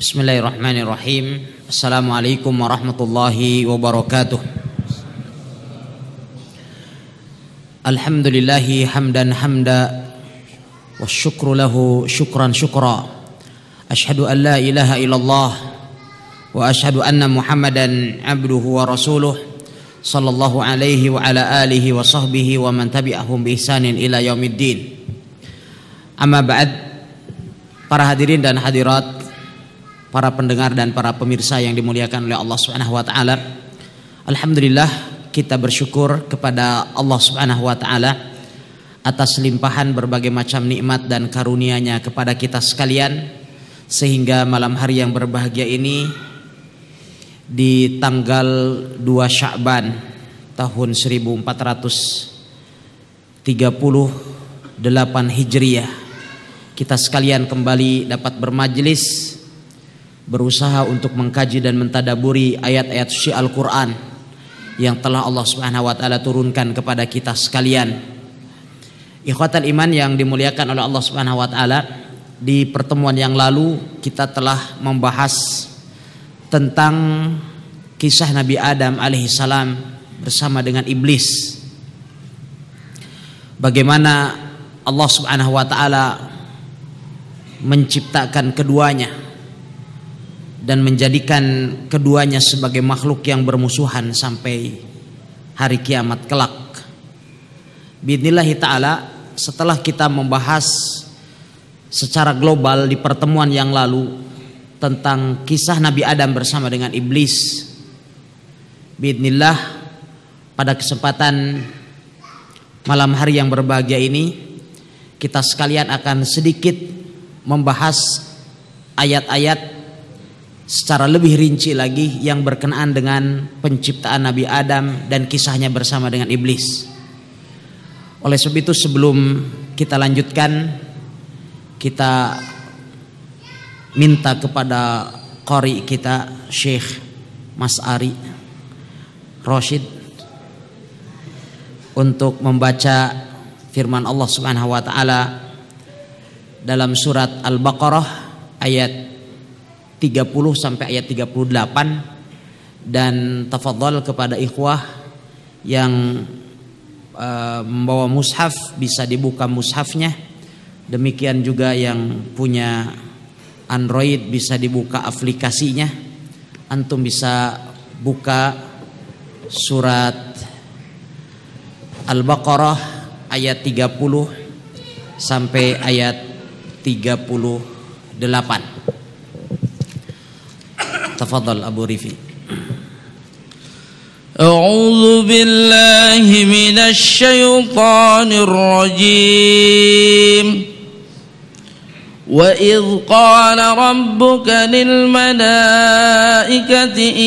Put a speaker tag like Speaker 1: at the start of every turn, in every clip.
Speaker 1: Bismillahirrahmanirrahim. Assalamualaikum warahmatullahi wabarakatuh. Alhamdulillahi hamdan hamda wasyukru lahu syukran syukra. Ashhadu an la ilaha illallah wa ashhadu anna Muhammadan abduhu wa rasuluh sallallahu alaihi wa ala alihi wa sahbihi wa man tabi'ahum bi ihsanin ila yaumiddin. Amma ba'd para hadirin dan hadirat para pendengar dan para pemirsa yang dimuliakan oleh Allah Subhanahu wa taala. Alhamdulillah kita bersyukur kepada Allah Subhanahu wa taala atas limpahan berbagai macam nikmat dan karunia-Nya kepada kita sekalian sehingga malam hari yang berbahagia ini di tanggal 2 Syakban tahun 1438 Hijriah kita sekalian kembali dapat bermajelis berusaha untuk mengkaji dan mentadaburi ayat-ayat suci Al-Quran yang telah Allah Subhanahu wa taala turunkan kepada kita sekalian. Ikhwatal iman yang dimuliakan oleh Allah Subhanahu wa taala, di pertemuan yang lalu kita telah membahas tentang kisah Nabi Adam alaihissalam bersama dengan iblis. Bagaimana Allah Subhanahu wa taala menciptakan keduanya dan menjadikan keduanya sebagai makhluk yang bermusuhan sampai hari kiamat kelak. Bidnillahi ta'ala setelah kita membahas secara global di pertemuan yang lalu tentang kisah Nabi Adam bersama dengan iblis. Bidnillah pada kesempatan malam hari yang berbahagia ini kita sekalian akan sedikit membahas ayat-ayat secara lebih rinci lagi yang berkenaan dengan penciptaan Nabi Adam dan kisahnya bersama dengan iblis. Oleh sebab itu sebelum kita lanjutkan kita minta kepada Kori kita Syekh Mas Ari Rashid untuk membaca firman Allah Subhanahu wa taala dalam surat Al-Baqarah ayat 30 sampai ayat 38 dan tafadhal kepada ikhwah yang e, membawa mushaf bisa dibuka mushafnya demikian juga yang punya Android bisa dibuka aplikasinya antum bisa buka surat Al-Baqarah ayat 30 sampai ayat 38
Speaker 2: تفضل أبو ريفي أعوذ بالله من الشيطان الرجيم وإذ قال ربك للملائكة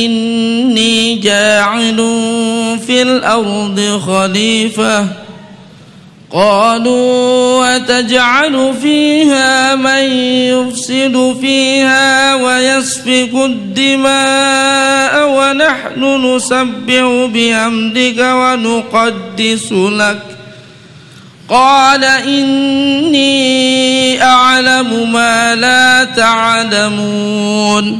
Speaker 2: إني جاعل في الأرض خليفةً قالوا وتجعل فيها من يفسد فيها ويسفك الدماء ونحن نسبح بحمدك ونقدس لك قال إني أعلم ما لا تعلمون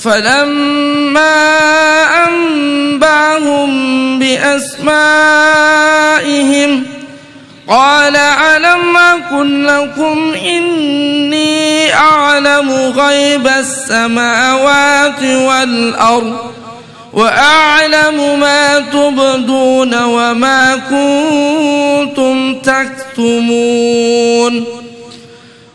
Speaker 2: فلما أنبعهم بأسمائهم قال ألم أكن لكم إني أعلم غيب السماوات والأرض وأعلم ما تبدون وما كنتم تكتمون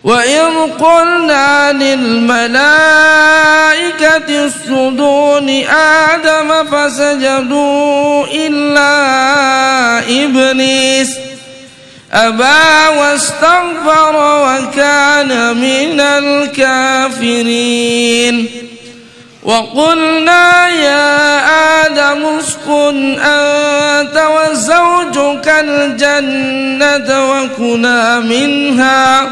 Speaker 2: وإذ قلنا للملائكة اسجدوا لآدم فسجدوا إلا إبليس أبى واستغفر وكان من الكافرين وقلنا يا آدم اسكن أنت وزوجك الجنة وكلا منها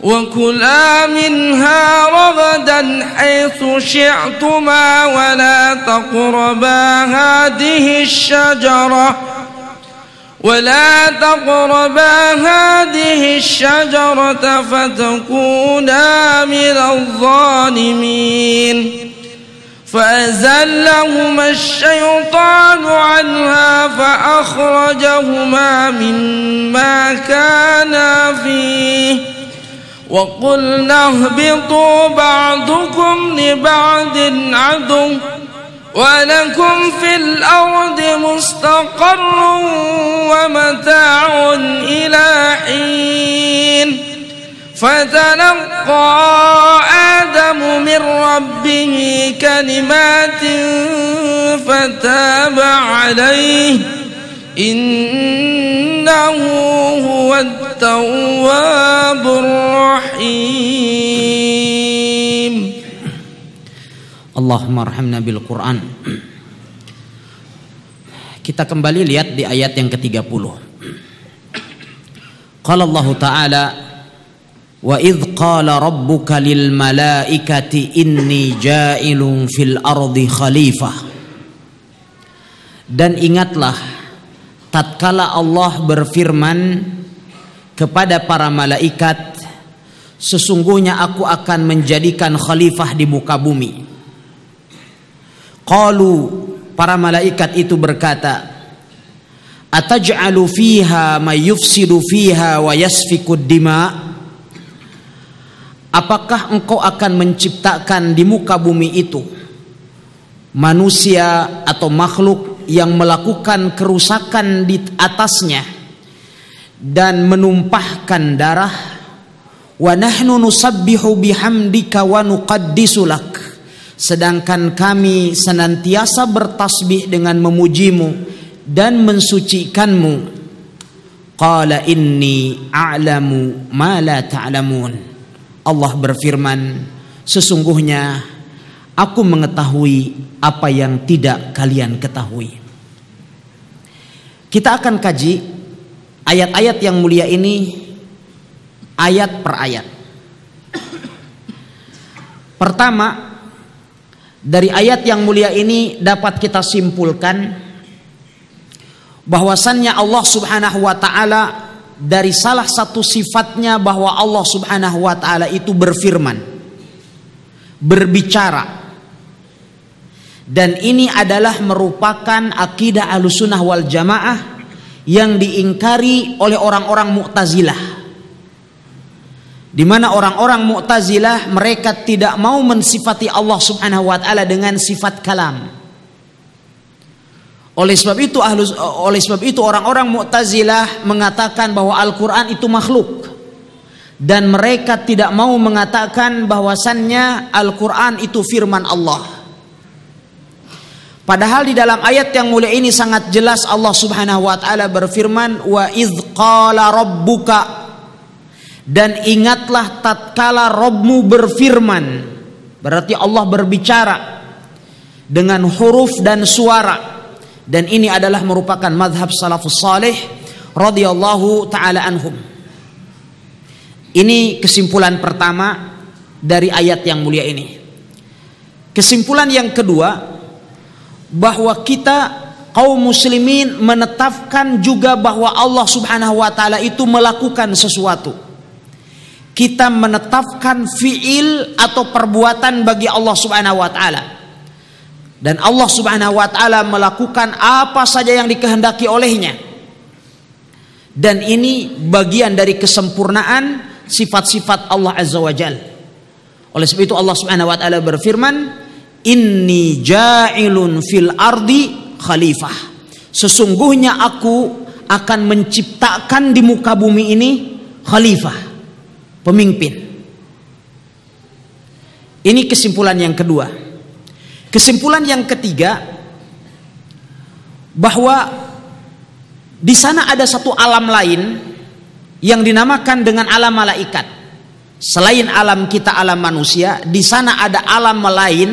Speaker 2: وكلا منها رغدا حيث شئتما ولا تقربا هذه الشجرة ولا تقربا هذه الشجرة فتكونا من الظالمين فأزلهما الشيطان عنها فأخرجهما مما كانا فيه وقلنا اهبطوا بعضكم لبعض عدو ولكم في الأرض مستقر ومتاع إلى حين فتلقى آدم من ربه كلمات فتاب عليه إنه هو التواب الرحيم
Speaker 1: اللهم ارحمنا بالقرآن Quran kita kembali lihat di ayat yang ke-30 Qala Allah Ta'ala wa idh qala rabbuka lil malaikati inni ja'ilun fil ardi khalifah dan ingatlah tatkala Allah berfirman kepada para malaikat sesungguhnya aku akan menjadikan khalifah di muka bumi qalu para malaikat itu berkata ataj'alu fiha may yufsidu fiha wa yasfiku dima apakah engkau akan menciptakan di muka bumi itu manusia atau makhluk yang melakukan kerusakan di atasnya dan menumpahkan darah wa nahnu nusabbihu bihamdika wa nuqaddisulak sedangkan kami senantiasa bertasbih dengan memujimu dan mensucikanmu qala inni a'lamu ma la ta'lamun Allah berfirman sesungguhnya aku mengetahui apa yang tidak kalian ketahui. Kita akan kaji ayat-ayat yang mulia ini ayat per ayat. Pertama, dari ayat yang mulia ini dapat kita simpulkan bahwasannya Allah Subhanahu wa taala dari salah satu sifatnya bahwa Allah Subhanahu wa taala itu berfirman, berbicara dan ini adalah merupakan akidah alusunah wal jamaah yang diingkari oleh orang-orang mu'tazilah di mana orang-orang mu'tazilah mereka tidak mau mensifati Allah subhanahu wa ta'ala dengan sifat kalam oleh sebab itu ahlus, oleh sebab itu orang-orang mu'tazilah mengatakan bahwa Al-Quran itu makhluk dan mereka tidak mau mengatakan bahwasannya Al-Quran itu firman Allah Padahal di dalam ayat yang mulia ini sangat jelas Allah Subhanahu wa taala berfirman wa idz qala rabbuka dan ingatlah tatkala Robmu berfirman berarti Allah berbicara dengan huruf dan suara dan ini adalah merupakan madhab salafus salih radhiyallahu taala anhum ini kesimpulan pertama dari ayat yang mulia ini kesimpulan yang kedua bahwa kita kaum muslimin menetapkan juga bahwa Allah Subhanahu wa taala itu melakukan sesuatu. Kita menetapkan fiil atau perbuatan bagi Allah Subhanahu wa taala. Dan Allah Subhanahu wa taala melakukan apa saja yang dikehendaki olehnya. Dan ini bagian dari kesempurnaan sifat-sifat Allah Azza wa Jalla. Oleh sebab itu Allah Subhanahu wa taala berfirman, Inni ja'ilun fil ardi khalifah. Sesungguhnya aku akan menciptakan di muka bumi ini khalifah, pemimpin. Ini kesimpulan yang kedua. Kesimpulan yang ketiga bahwa di sana ada satu alam lain yang dinamakan dengan alam malaikat. Selain alam kita alam manusia, di sana ada alam lain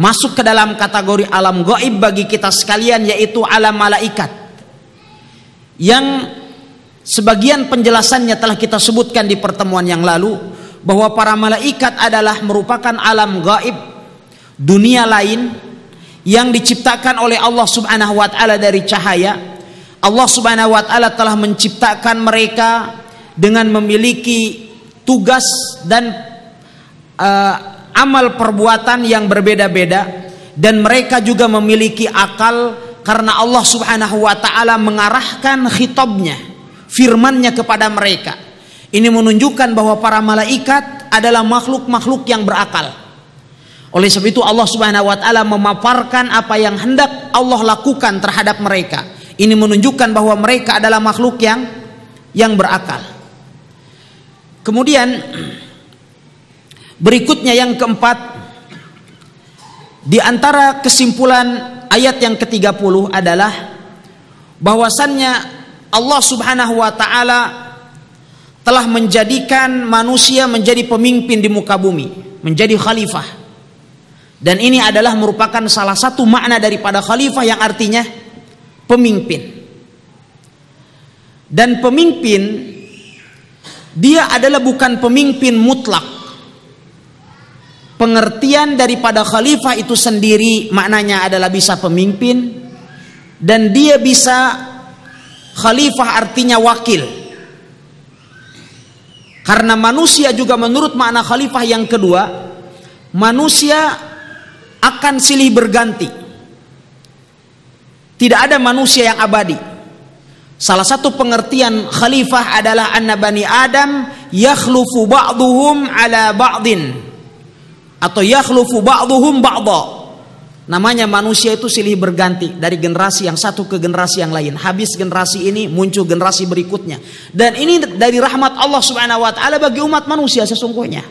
Speaker 1: masuk ke dalam kategori alam goib bagi kita sekalian yaitu alam malaikat yang sebagian penjelasannya telah kita sebutkan di pertemuan yang lalu bahwa para malaikat adalah merupakan alam gaib dunia lain yang diciptakan oleh Allah Subhanahu wa taala dari cahaya Allah Subhanahu wa taala telah menciptakan mereka dengan memiliki tugas dan uh, amal perbuatan yang berbeda-beda dan mereka juga memiliki akal karena Allah Subhanahu wa taala mengarahkan khitabnya firmannya kepada mereka ini menunjukkan bahwa para malaikat adalah makhluk-makhluk yang berakal oleh sebab itu Allah Subhanahu wa taala memaparkan apa yang hendak Allah lakukan terhadap mereka ini menunjukkan bahwa mereka adalah makhluk yang yang berakal kemudian Berikutnya yang keempat di antara kesimpulan ayat yang ke-30 adalah bahwasannya Allah Subhanahu wa taala telah menjadikan manusia menjadi pemimpin di muka bumi, menjadi khalifah. Dan ini adalah merupakan salah satu makna daripada khalifah yang artinya pemimpin. Dan pemimpin dia adalah bukan pemimpin mutlak pengertian daripada khalifah itu sendiri maknanya adalah bisa pemimpin dan dia bisa khalifah artinya wakil karena manusia juga menurut makna khalifah yang kedua manusia akan silih berganti tidak ada manusia yang abadi salah satu pengertian khalifah adalah anna bani adam yakhlufu ba'duhum ala ba'din atau yakhlufu ba'dhum ba'dha. Namanya manusia itu silih berganti dari generasi yang satu ke generasi yang lain. Habis generasi ini muncul generasi berikutnya. Dan ini dari rahmat Allah Subhanahu wa taala bagi umat manusia sesungguhnya.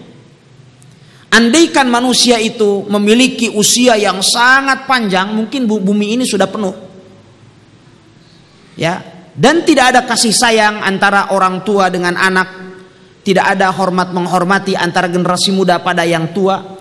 Speaker 1: Andaikan manusia itu memiliki usia yang sangat panjang, mungkin bumi ini sudah penuh. Ya, dan tidak ada kasih sayang antara orang tua dengan anak, tidak ada hormat menghormati antara generasi muda pada yang tua,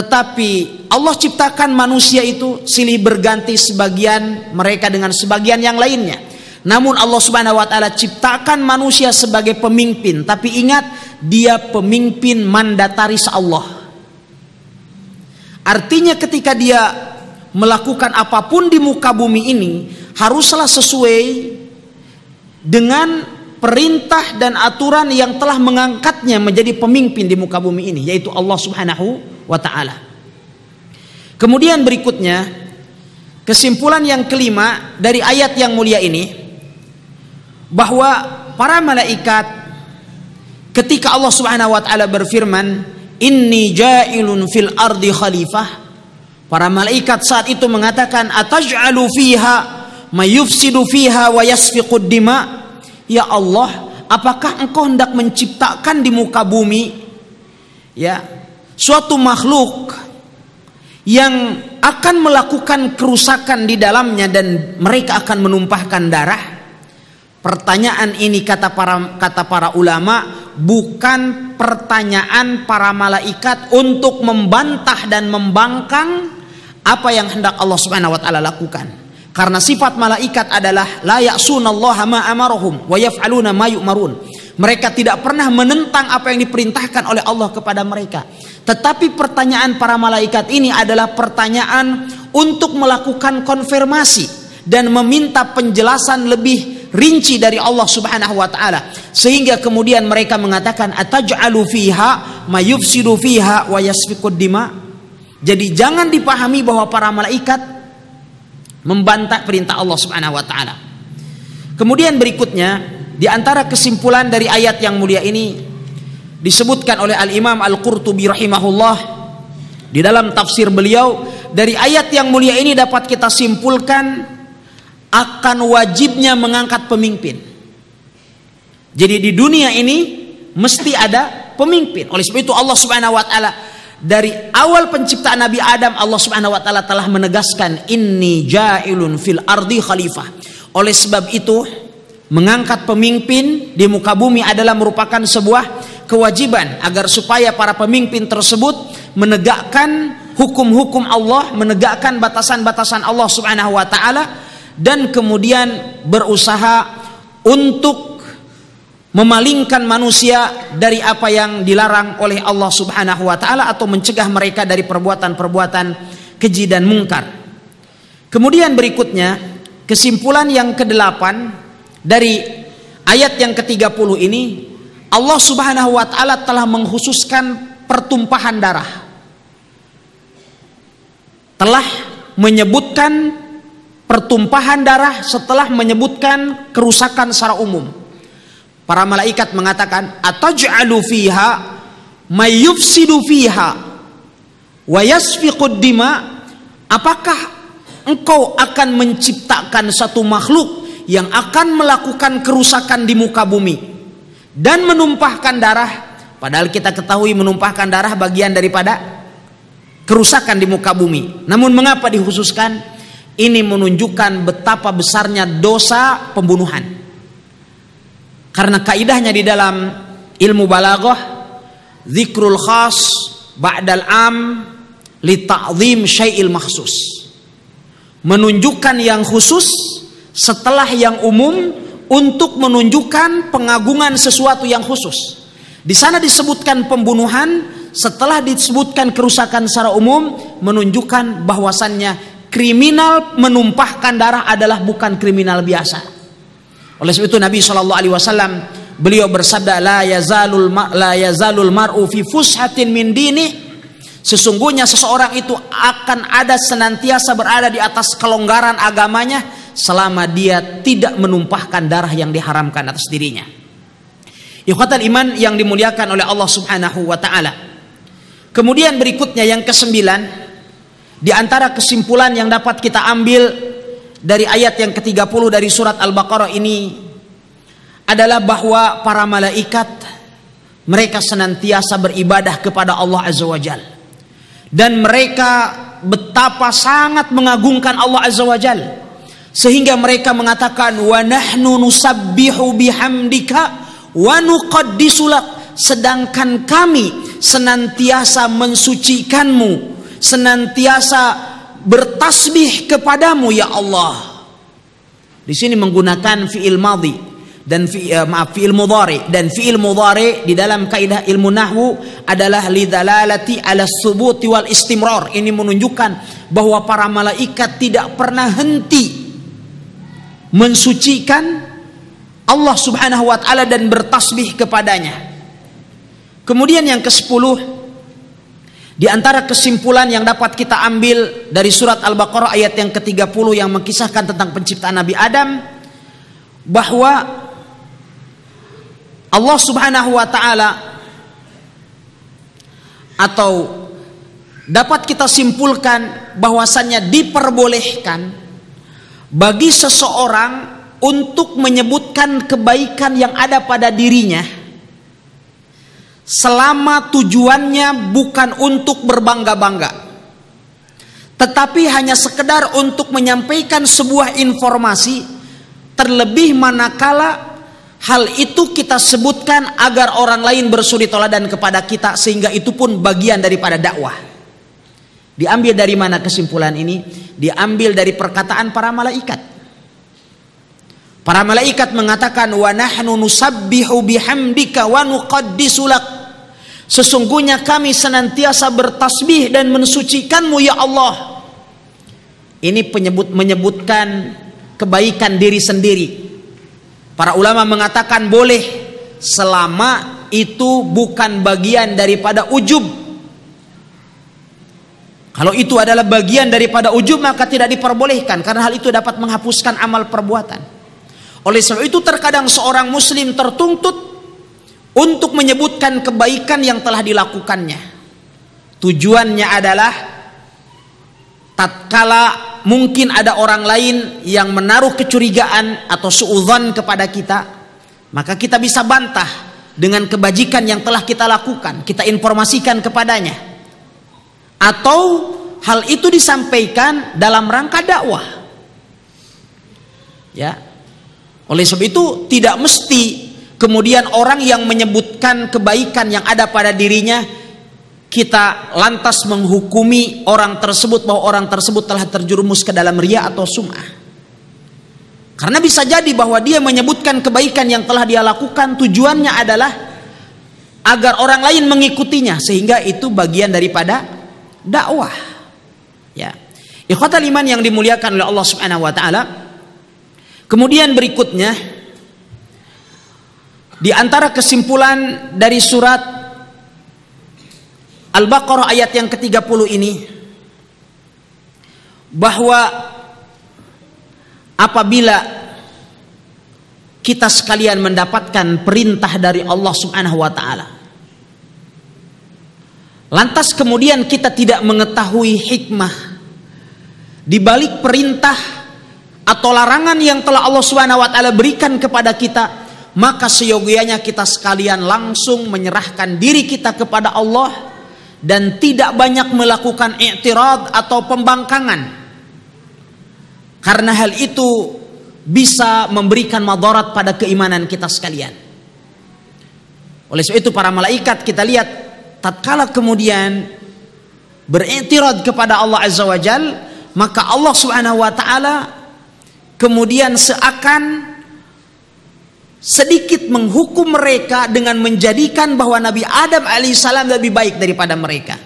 Speaker 1: tetapi Allah ciptakan manusia itu silih berganti sebagian mereka dengan sebagian yang lainnya. Namun Allah Subhanahu wa taala ciptakan manusia sebagai pemimpin, tapi ingat dia pemimpin mandataris Allah. Artinya ketika dia melakukan apapun di muka bumi ini haruslah sesuai dengan perintah dan aturan yang telah mengangkatnya menjadi pemimpin di muka bumi ini yaitu Allah Subhanahu wa taala. Kemudian berikutnya kesimpulan yang kelima dari ayat yang mulia ini bahwa para malaikat ketika Allah Subhanahu wa taala berfirman, "Inni ja'ilun fil ardi khalifah." Para malaikat saat itu mengatakan, "Ataj'alu fiha mayufsidu fiha wa yasfiqud dima?" Ya Allah, apakah engkau hendak menciptakan di muka bumi ya suatu makhluk yang akan melakukan kerusakan di dalamnya dan mereka akan menumpahkan darah. Pertanyaan ini kata para kata para ulama bukan pertanyaan para malaikat untuk membantah dan membangkang apa yang hendak Allah Subhanahu wa taala lakukan. Karena sifat malaikat adalah layak sunnah ma amarohum wa yaf'aluna ma yu'marun. Mereka tidak pernah menentang apa yang diperintahkan oleh Allah kepada mereka. Tetapi pertanyaan para malaikat ini adalah pertanyaan untuk melakukan konfirmasi dan meminta penjelasan lebih rinci dari Allah Subhanahu wa taala sehingga kemudian mereka mengatakan ataj'alu fiha mayufsidu fiha wa yasfikud dima jadi jangan dipahami bahwa para malaikat membantah perintah Allah Subhanahu wa taala kemudian berikutnya di antara kesimpulan dari ayat yang mulia ini disebutkan oleh Al-Imam Al-Qurtubi rahimahullah di dalam tafsir beliau dari ayat yang mulia ini dapat kita simpulkan akan wajibnya mengangkat pemimpin. Jadi di dunia ini mesti ada pemimpin. Oleh sebab itu Allah Subhanahu wa taala dari awal penciptaan Nabi Adam Allah Subhanahu wa taala telah menegaskan inni ja'ilun fil ardi khalifah. Oleh sebab itu Mengangkat pemimpin di muka bumi adalah merupakan sebuah kewajiban agar supaya para pemimpin tersebut menegakkan hukum-hukum Allah, menegakkan batasan-batasan Allah Subhanahu wa taala dan kemudian berusaha untuk memalingkan manusia dari apa yang dilarang oleh Allah Subhanahu wa taala atau mencegah mereka dari perbuatan-perbuatan keji dan mungkar. Kemudian berikutnya, kesimpulan yang kedelapan dari ayat yang ke-30 ini Allah Subhanahu wa taala telah menghususkan pertumpahan darah. Telah menyebutkan pertumpahan darah setelah menyebutkan kerusakan secara umum. Para malaikat mengatakan ataj'alu fiha mayyufsidu fiha wa yasfiqud dima apakah engkau akan menciptakan satu makhluk yang akan melakukan kerusakan di muka bumi dan menumpahkan darah padahal kita ketahui menumpahkan darah bagian daripada kerusakan di muka bumi namun mengapa dikhususkan ini menunjukkan betapa besarnya dosa pembunuhan karena kaidahnya di dalam ilmu balaghah zikrul khas ba'dal am li ta'zim syai'il maksus, menunjukkan yang khusus setelah yang umum untuk menunjukkan pengagungan sesuatu yang khusus. Di sana disebutkan pembunuhan, setelah disebutkan kerusakan secara umum menunjukkan bahwasannya kriminal menumpahkan darah adalah bukan kriminal biasa. Oleh sebab itu Nabi Shallallahu alaihi wasallam beliau bersabda la yazalul ma, la yazalul mar'u fi fushatin min dini Sesungguhnya seseorang itu akan ada senantiasa berada di atas kelonggaran agamanya selama dia tidak menumpahkan darah yang diharamkan atas dirinya. Ikhwatal iman yang dimuliakan oleh Allah Subhanahu wa taala. Kemudian berikutnya yang kesembilan di antara kesimpulan yang dapat kita ambil dari ayat yang ke-30 dari surat Al-Baqarah ini adalah bahwa para malaikat mereka senantiasa beribadah kepada Allah Azza wa Jal. Dan mereka betapa sangat mengagungkan Allah Azza wa Jal sehingga mereka mengatakan wa nahnu nusabbihu bihamdika wa nuqaddisulak sedangkan kami senantiasa mensucikanmu senantiasa bertasbih kepadamu ya Allah di sini menggunakan fiil madhi dan fi, uh, maaf fiil mudhari dan fiil mudhari di dalam kaidah ilmu nahwu adalah lidalalati ala subuti wal istimrar ini menunjukkan bahwa para malaikat tidak pernah henti mensucikan Allah Subhanahu wa taala dan bertasbih kepadanya. Kemudian yang ke-10 di antara kesimpulan yang dapat kita ambil dari surat Al-Baqarah ayat yang ke-30 yang mengkisahkan tentang penciptaan Nabi Adam bahwa Allah Subhanahu wa taala atau dapat kita simpulkan bahwasannya diperbolehkan bagi seseorang untuk menyebutkan kebaikan yang ada pada dirinya selama tujuannya bukan untuk berbangga-bangga tetapi hanya sekedar untuk menyampaikan sebuah informasi terlebih manakala hal itu kita sebutkan agar orang lain bersuri toladan kepada kita sehingga itu pun bagian daripada dakwah Diambil dari mana kesimpulan ini? Diambil dari perkataan para malaikat. Para malaikat mengatakan wa nahnu nusabbihu bihamdika wa nuqaddisulak. Sesungguhnya kami senantiasa bertasbih dan mensucikanmu ya Allah. Ini penyebut menyebutkan kebaikan diri sendiri. Para ulama mengatakan boleh selama itu bukan bagian daripada ujub kalau itu adalah bagian daripada ujub maka tidak diperbolehkan karena hal itu dapat menghapuskan amal perbuatan. Oleh sebab itu terkadang seorang muslim tertuntut untuk menyebutkan kebaikan yang telah dilakukannya. Tujuannya adalah tatkala mungkin ada orang lain yang menaruh kecurigaan atau suudzon kepada kita, maka kita bisa bantah dengan kebajikan yang telah kita lakukan, kita informasikan kepadanya atau hal itu disampaikan dalam rangka dakwah. Ya. Oleh sebab itu tidak mesti kemudian orang yang menyebutkan kebaikan yang ada pada dirinya kita lantas menghukumi orang tersebut bahwa orang tersebut telah terjerumus ke dalam ria atau sum'ah. Karena bisa jadi bahwa dia menyebutkan kebaikan yang telah dia lakukan tujuannya adalah agar orang lain mengikutinya sehingga itu bagian daripada dakwah. Ya. Ikhwatal iman yang dimuliakan oleh Allah Subhanahu wa taala. Kemudian berikutnya di antara kesimpulan dari surat Al-Baqarah ayat yang ke-30 ini bahwa apabila kita sekalian mendapatkan perintah dari Allah Subhanahu wa taala Lantas kemudian kita tidak mengetahui hikmah di balik perintah atau larangan yang telah Allah Swt berikan kepada kita, maka seyogianya kita sekalian langsung menyerahkan diri kita kepada Allah dan tidak banyak melakukan i'tirad atau pembangkangan. Karena hal itu bisa memberikan madarat pada keimanan kita sekalian. Oleh sebab itu para malaikat kita lihat tatkala kemudian beriktirad kepada Allah Azza wa Jal maka Allah Subhanahu wa taala kemudian seakan sedikit menghukum mereka dengan menjadikan bahwa Nabi Adam alaihissalam lebih baik daripada mereka.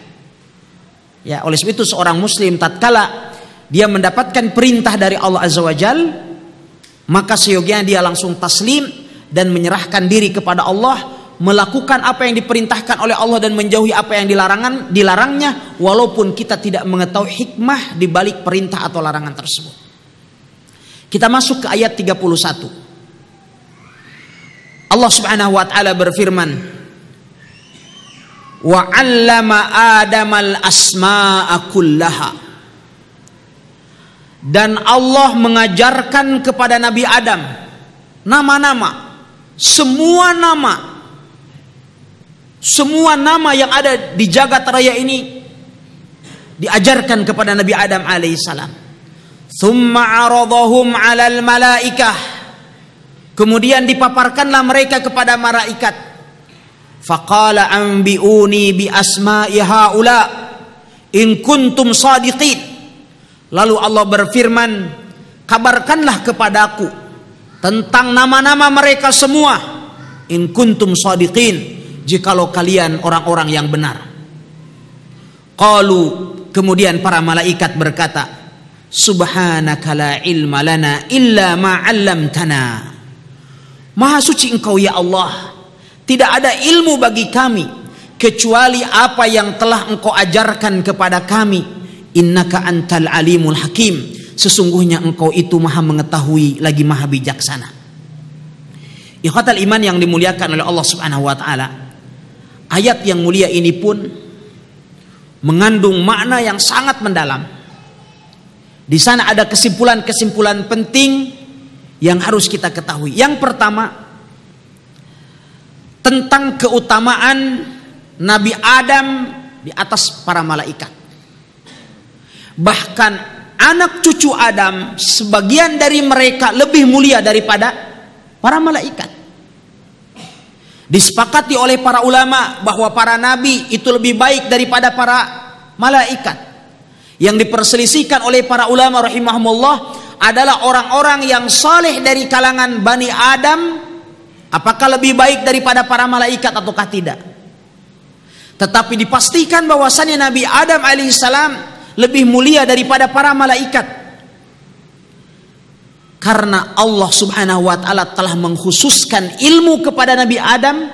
Speaker 1: Ya, oleh sebab itu seorang muslim tatkala dia mendapatkan perintah dari Allah Azza wa Jal, maka seyogianya dia langsung taslim dan menyerahkan diri kepada Allah melakukan apa yang diperintahkan oleh Allah dan menjauhi apa yang dilarangan dilarangnya walaupun kita tidak mengetahui hikmah di balik perintah atau larangan tersebut. Kita masuk ke ayat 31. Allah Subhanahu wa taala berfirman Wa 'allama Adamal asma'a kullaha Dan Allah mengajarkan kepada Nabi Adam nama-nama semua nama semua nama yang ada di jagat raya ini diajarkan kepada Nabi Adam alaihissalam. Thumma aradahum alal malaikah. Kemudian dipaparkanlah mereka kepada malaikat. Faqala ambiuni bi asma'i haula in kuntum sadiqin. Lalu Allah berfirman, "Kabarkanlah kepadaku tentang nama-nama mereka semua in kuntum sadiqin." jikalau kalian orang-orang yang benar qalu kemudian para malaikat berkata subhanaka la ilma lana illa ma 'allamtana maha suci engkau ya Allah tidak ada ilmu bagi kami kecuali apa yang telah engkau ajarkan kepada kami innaka antal alimul hakim sesungguhnya engkau itu maha mengetahui lagi maha bijaksana ikhwatal iman yang dimuliakan oleh Allah subhanahu wa ta'ala Ayat yang mulia ini pun mengandung makna yang sangat mendalam. Di sana ada kesimpulan-kesimpulan penting yang harus kita ketahui. Yang pertama, tentang keutamaan Nabi Adam di atas para malaikat. Bahkan anak cucu Adam sebagian dari mereka lebih mulia daripada para malaikat. Disepakati oleh para ulama bahwa para nabi itu lebih baik daripada para malaikat. Yang diperselisihkan oleh para ulama rahimahumullah adalah orang-orang yang saleh dari kalangan Bani Adam apakah lebih baik daripada para malaikat ataukah tidak. Tetapi dipastikan bahwasannya Nabi Adam alaihissalam lebih mulia daripada para malaikat karena Allah Subhanahu wa taala telah mengkhususkan ilmu kepada Nabi Adam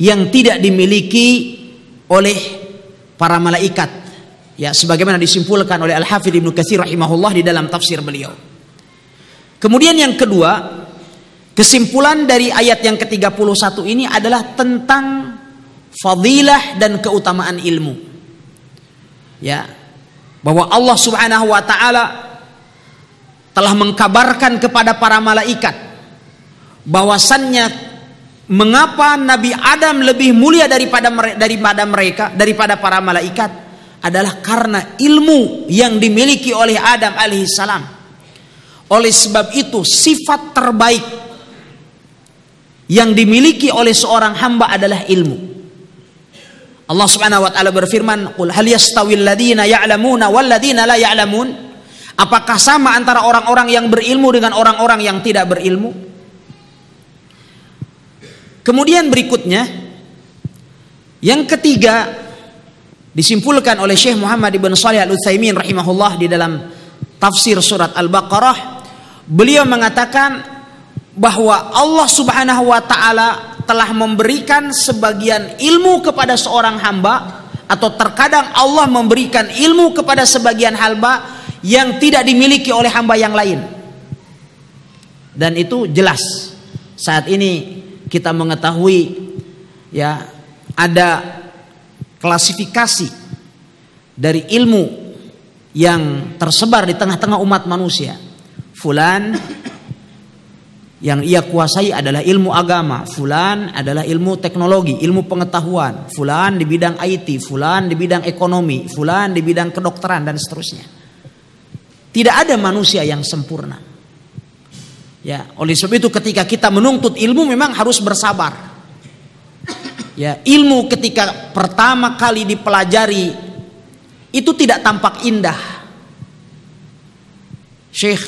Speaker 1: yang tidak dimiliki oleh para malaikat ya sebagaimana disimpulkan oleh Al-Hafidz Ibnu Katsir rahimahullah di dalam tafsir beliau. Kemudian yang kedua, kesimpulan dari ayat yang ke-31 ini adalah tentang fadilah dan keutamaan ilmu. Ya. Bahwa Allah Subhanahu wa taala telah mengkabarkan kepada para malaikat bahwasannya mengapa Nabi Adam lebih mulia daripada daripada mereka daripada para malaikat adalah karena ilmu yang dimiliki oleh Adam alaihissalam. Oleh sebab itu sifat terbaik yang dimiliki oleh seorang hamba adalah ilmu. Allah Subhanahu wa taala berfirman, "Qul hal yastawil ladzina ya'lamuna wal la ya'lamun?" Apakah sama antara orang-orang yang berilmu dengan orang-orang yang tidak berilmu? Kemudian berikutnya yang ketiga disimpulkan oleh Syekh Muhammad ibn Salih Al uthaymin rahimahullah di dalam tafsir surat Al-Baqarah beliau mengatakan bahwa Allah Subhanahu wa taala telah memberikan sebagian ilmu kepada seorang hamba atau terkadang Allah memberikan ilmu kepada sebagian hamba yang tidak dimiliki oleh hamba yang lain. Dan itu jelas. Saat ini kita mengetahui ya ada klasifikasi dari ilmu yang tersebar di tengah-tengah umat manusia. Fulan yang ia kuasai adalah ilmu agama, fulan adalah ilmu teknologi, ilmu pengetahuan, fulan di bidang IT, fulan di bidang ekonomi, fulan di bidang kedokteran dan seterusnya. Tidak ada manusia yang sempurna. Ya, oleh sebab itu ketika kita menuntut ilmu memang harus bersabar. Ya, ilmu ketika pertama kali dipelajari itu tidak tampak indah. Syekh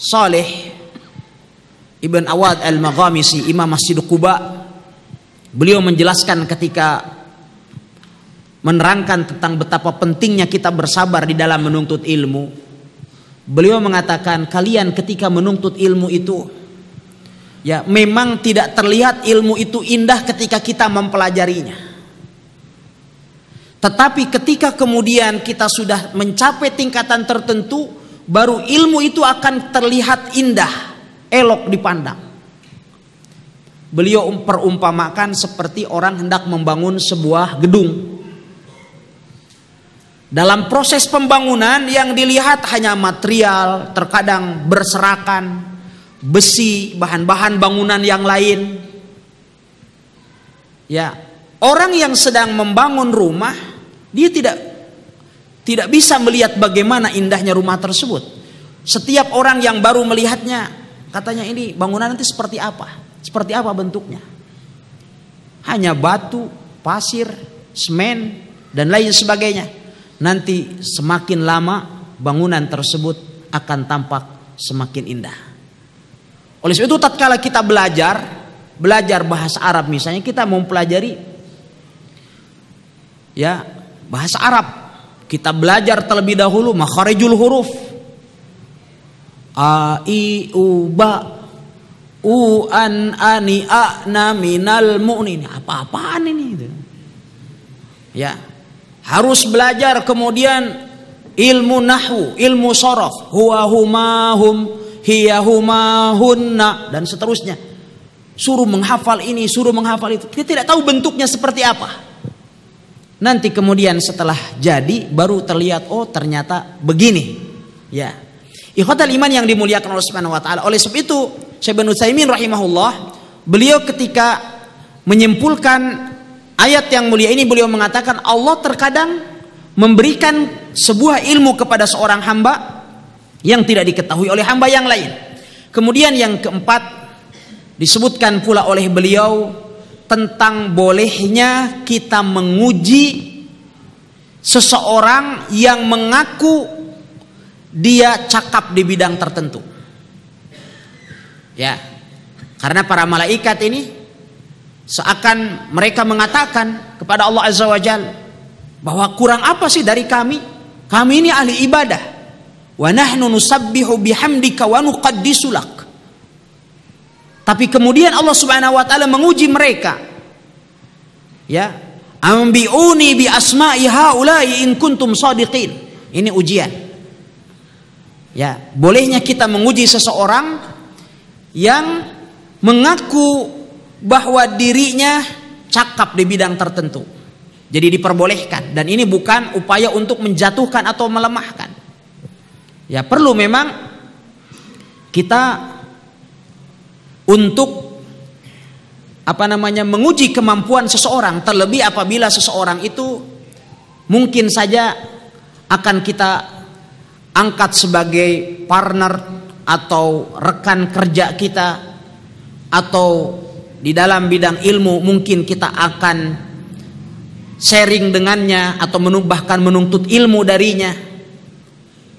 Speaker 1: Saleh Ibn Awad Al-Maghamisi Imam Masjid Quba, beliau menjelaskan ketika menerangkan tentang betapa pentingnya kita bersabar di dalam menuntut ilmu Beliau mengatakan kalian ketika menuntut ilmu itu ya memang tidak terlihat ilmu itu indah ketika kita mempelajarinya. Tetapi ketika kemudian kita sudah mencapai tingkatan tertentu baru ilmu itu akan terlihat indah, elok dipandang. Beliau perumpamakan seperti orang hendak membangun sebuah gedung dalam proses pembangunan yang dilihat hanya material, terkadang berserakan, besi, bahan-bahan bangunan yang lain. Ya, orang yang sedang membangun rumah, dia tidak tidak bisa melihat bagaimana indahnya rumah tersebut. Setiap orang yang baru melihatnya, katanya ini bangunan nanti seperti apa? Seperti apa bentuknya? Hanya batu, pasir, semen, dan lain sebagainya nanti semakin lama bangunan tersebut akan tampak semakin indah. Oleh sebab itu tatkala kita belajar, belajar bahasa Arab misalnya kita mempelajari ya bahasa Arab. Kita belajar terlebih dahulu makharijul huruf. A i u ba u an ani a na minal mu'nin. Apa-apaan ini itu? Ya, harus belajar kemudian ilmu nahwu, ilmu sorof, huwa huma hum, hiya huma hunna dan seterusnya. Suruh menghafal ini, suruh menghafal itu. Kita tidak tahu bentuknya seperti apa. Nanti kemudian setelah jadi baru terlihat oh ternyata begini. Ya. Ikhwatal iman yang dimuliakan oleh Subhanahu wa taala. Oleh sebab itu, Syekh bin Utsaimin rahimahullah, beliau ketika menyimpulkan ayat yang mulia ini beliau mengatakan Allah terkadang memberikan sebuah ilmu kepada seorang hamba yang tidak diketahui oleh hamba yang lain. Kemudian yang keempat disebutkan pula oleh beliau tentang bolehnya kita menguji seseorang yang mengaku dia cakap di bidang tertentu. Ya. Karena para malaikat ini Seakan mereka mengatakan kepada Allah Azza wa Jal bahwa kurang apa sih dari kami? Kami ini ahli ibadah. Wa nahnu nusabbihu bihamdika wa nuqaddisulak Tapi kemudian Allah Subhanahu wa taala menguji mereka. Ya, ambiuni bi asma'i haula'i in kuntum sadiqin. Ini ujian. Ya, bolehnya kita menguji seseorang yang mengaku bahwa dirinya cakap di bidang tertentu. Jadi diperbolehkan dan ini bukan upaya untuk menjatuhkan atau melemahkan. Ya perlu memang kita untuk apa namanya menguji kemampuan seseorang terlebih apabila seseorang itu mungkin saja akan kita angkat sebagai partner atau rekan kerja kita atau di dalam bidang ilmu mungkin kita akan sharing dengannya atau menubahkan menuntut ilmu darinya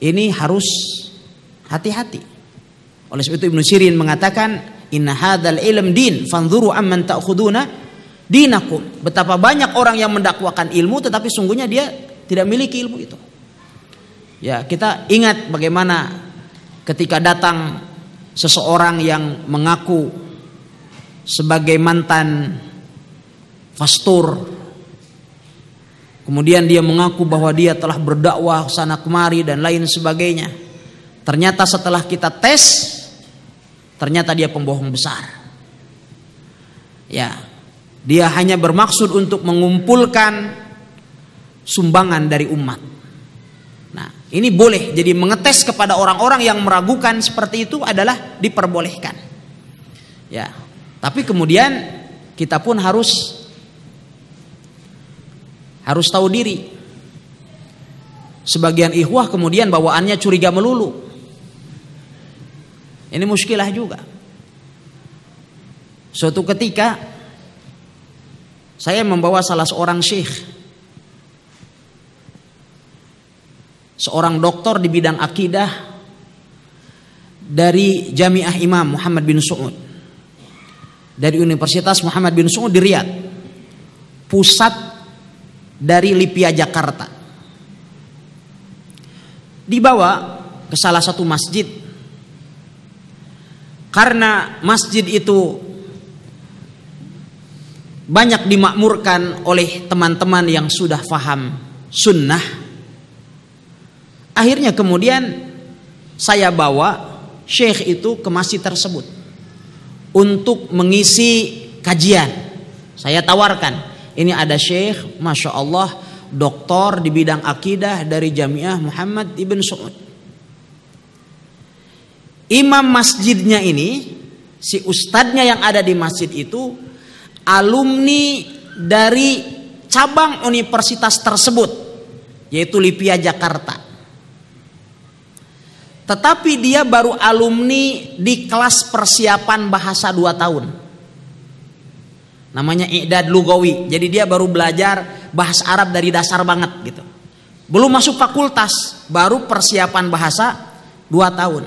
Speaker 1: ini harus hati-hati oleh sebab itu Ibnu Sirin mengatakan inna hadzal ilm din fanzuru amman ta'khuduna dinakum betapa banyak orang yang mendakwakan ilmu tetapi sungguhnya dia tidak miliki ilmu itu ya kita ingat bagaimana ketika datang seseorang yang mengaku sebagai mantan pastor. Kemudian dia mengaku bahwa dia telah berdakwah sana kemari dan lain sebagainya. Ternyata setelah kita tes, ternyata dia pembohong besar. Ya, dia hanya bermaksud untuk mengumpulkan sumbangan dari umat. Nah, ini boleh. Jadi mengetes kepada orang-orang yang meragukan seperti itu adalah diperbolehkan. Ya, tapi kemudian kita pun harus harus tahu diri. Sebagian ikhwah kemudian bawaannya curiga melulu. Ini muskilah juga. Suatu ketika saya membawa salah seorang syekh seorang doktor di bidang akidah dari Jamiah Imam Muhammad bin Su'ud dari Universitas Muhammad bin Sungguh di Riyadh. Pusat dari Lipia Jakarta. Dibawa ke salah satu masjid. Karena masjid itu banyak dimakmurkan oleh teman-teman yang sudah faham sunnah. Akhirnya kemudian saya bawa syekh itu ke masjid tersebut untuk mengisi kajian. Saya tawarkan, ini ada syekh, masya Allah, doktor di bidang akidah dari Jamiah Muhammad Ibn Saud. Imam masjidnya ini, si ustadznya yang ada di masjid itu, alumni dari cabang universitas tersebut, yaitu Lipia Jakarta. Tetapi dia baru alumni di kelas persiapan bahasa 2 tahun. Namanya Iqdad Lugawi. Jadi dia baru belajar bahasa Arab dari dasar banget gitu. Belum masuk fakultas, baru persiapan bahasa 2 tahun.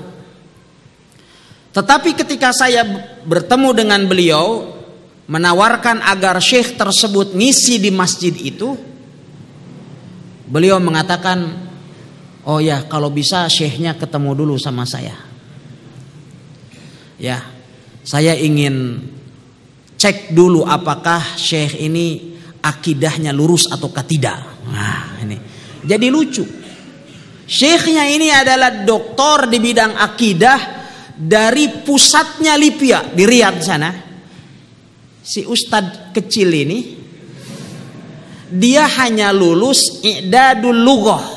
Speaker 1: Tetapi ketika saya bertemu dengan beliau, menawarkan agar syekh tersebut ngisi di masjid itu, beliau mengatakan, Oh ya, kalau bisa syekhnya ketemu dulu sama saya. Ya, saya ingin cek dulu apakah syekh ini akidahnya lurus atau tidak. Nah, ini. Jadi lucu. Syekhnya ini adalah doktor di bidang akidah dari pusatnya Libya di Riyadh sana. Si Ustad kecil ini dia hanya lulus i'dadul lughah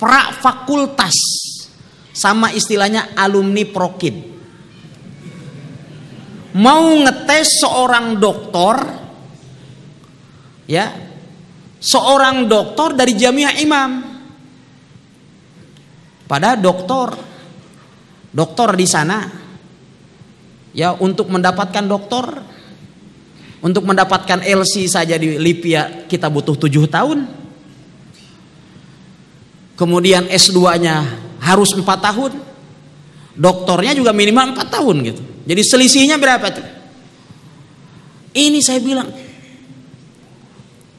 Speaker 1: pra fakultas sama istilahnya alumni prokin mau ngetes seorang dokter ya seorang dokter dari jamiah imam pada dokter dokter di sana ya untuk mendapatkan dokter untuk mendapatkan LC saja di Libya kita butuh tujuh tahun kemudian S2-nya harus 4 tahun, doktornya juga minimal 4 tahun gitu. Jadi selisihnya berapa tuh? Ini saya bilang,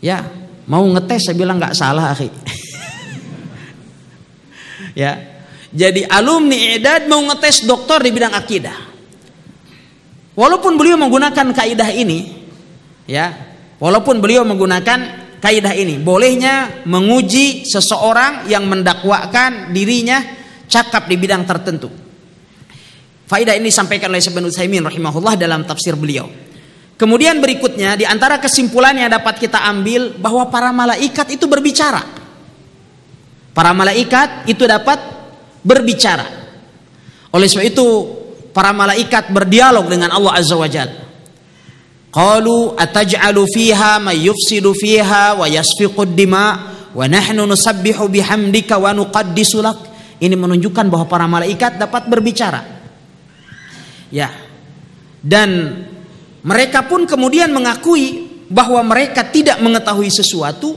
Speaker 1: ya mau ngetes saya bilang nggak salah akhi. ya, jadi alumni edad mau ngetes doktor di bidang akidah. Walaupun beliau menggunakan kaidah ini, ya, walaupun beliau menggunakan kaidah ini. Bolehnya menguji seseorang yang mendakwakan dirinya cakap di bidang tertentu. Faidah ini disampaikan oleh Ibnu Utsaimin rahimahullah dalam tafsir beliau. Kemudian berikutnya di antara kesimpulan yang dapat kita ambil bahwa para malaikat itu berbicara. Para malaikat itu dapat berbicara. Oleh sebab itu para malaikat berdialog dengan Allah Azza wa Jalla. Qalu ataj'alu fiha may yufsidu fiha wa yasfiqu dima wa nahnu nusabbihu bihamdika wa nuqaddisu lak. Ini menunjukkan bahwa para malaikat dapat berbicara. Ya. Dan mereka pun kemudian mengakui bahwa mereka tidak mengetahui sesuatu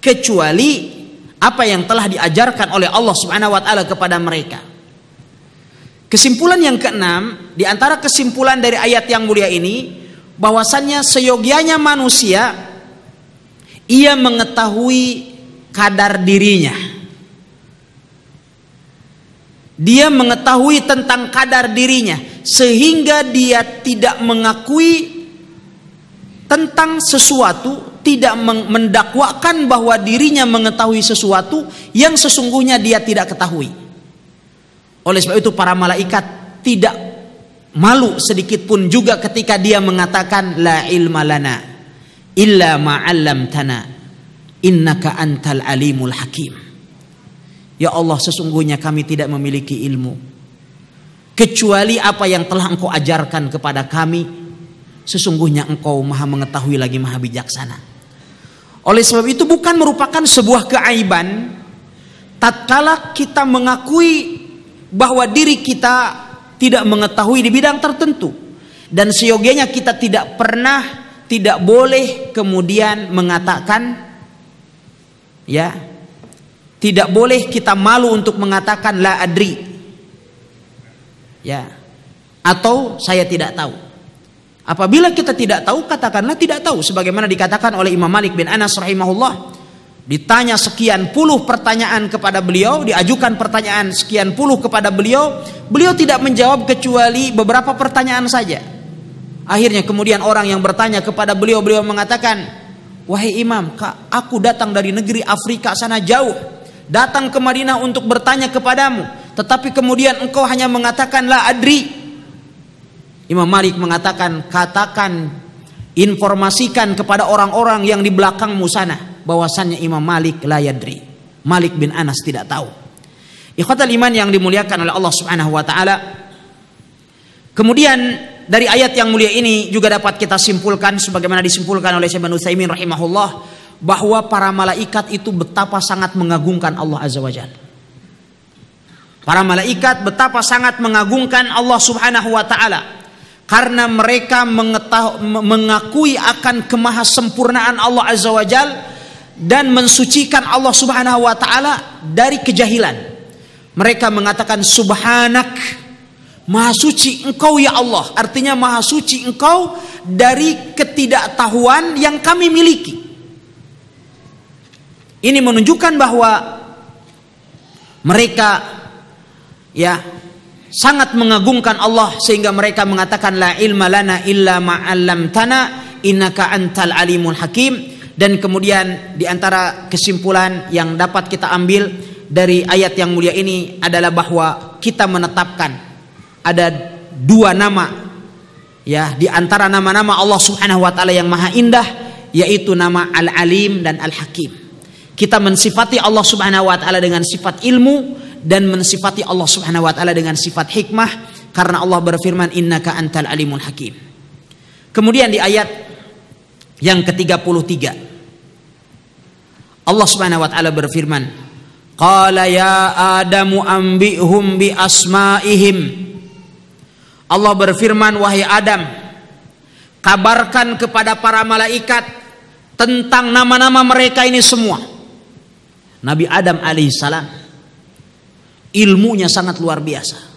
Speaker 1: kecuali apa yang telah diajarkan oleh Allah Subhanahu wa taala kepada mereka. Kesimpulan yang keenam di antara kesimpulan dari ayat yang mulia ini bahwasannya seyogianya manusia ia mengetahui kadar dirinya. Dia mengetahui tentang kadar dirinya sehingga dia tidak mengakui tentang sesuatu, tidak mendakwakan bahwa dirinya mengetahui sesuatu yang sesungguhnya dia tidak ketahui. Oleh sebab itu para malaikat tidak malu sedikit pun juga ketika dia mengatakan la ilma lana illa ma inna innaka antal alimul hakim ya Allah sesungguhnya kami tidak memiliki ilmu kecuali apa yang telah engkau ajarkan kepada kami sesungguhnya engkau maha mengetahui lagi maha bijaksana oleh sebab itu bukan merupakan sebuah keaiban tatkala kita mengakui bahwa diri kita tidak mengetahui di bidang tertentu dan seyogianya kita tidak pernah tidak boleh kemudian mengatakan ya tidak boleh kita malu untuk mengatakan la adri ya atau saya tidak tahu apabila kita tidak tahu katakanlah tidak tahu sebagaimana dikatakan oleh Imam Malik bin Anas rahimahullah Ditanya sekian puluh pertanyaan kepada beliau, diajukan pertanyaan sekian puluh kepada beliau, beliau tidak menjawab kecuali beberapa pertanyaan saja. Akhirnya kemudian orang yang bertanya kepada beliau, beliau mengatakan, "Wahai Imam, Kak, aku datang dari negeri Afrika sana jauh, datang ke Madinah untuk bertanya kepadamu, tetapi kemudian engkau hanya mengatakan la adri." Imam Malik mengatakan, "Katakan, informasikan kepada orang-orang yang di belakangmu sana." bahwasannya Imam Malik layadri. Malik bin Anas tidak tahu. Ikhwatal iman yang dimuliakan oleh Allah Subhanahu wa taala. Kemudian dari ayat yang mulia ini juga dapat kita simpulkan sebagaimana disimpulkan oleh Syekh Utsaimin rahimahullah bahwa para malaikat itu betapa sangat mengagungkan Allah Azza wa Jalla. Para malaikat betapa sangat mengagungkan Allah Subhanahu wa taala karena mereka mengetahui mengakui akan kemahasempurnaan Allah Azza wa Jalla dan mensucikan Allah Subhanahu wa taala dari kejahilan. Mereka mengatakan subhanak maha suci engkau ya Allah. Artinya maha suci engkau dari ketidaktahuan yang kami miliki. Ini menunjukkan bahwa mereka ya sangat mengagungkan Allah sehingga mereka mengatakan la ilma lana illa ma innaka antal alimul hakim dan kemudian di antara kesimpulan yang dapat kita ambil dari ayat yang mulia ini adalah bahwa kita menetapkan ada dua nama ya di antara nama-nama Allah Subhanahu wa taala yang maha indah yaitu nama Al-Alim dan Al-Hakim. Kita mensifati Allah Subhanahu wa taala dengan sifat ilmu dan mensifati Allah Subhanahu wa taala dengan sifat hikmah karena Allah berfirman innaka antal alimul hakim. Kemudian di ayat yang ke-33 Allah Subhanahu wa taala berfirman Qala ya Adamu ambihum bi asma'ihim Allah berfirman wahai Adam kabarkan kepada para malaikat tentang nama-nama mereka ini semua Nabi Adam alaihissalam ilmunya sangat luar biasa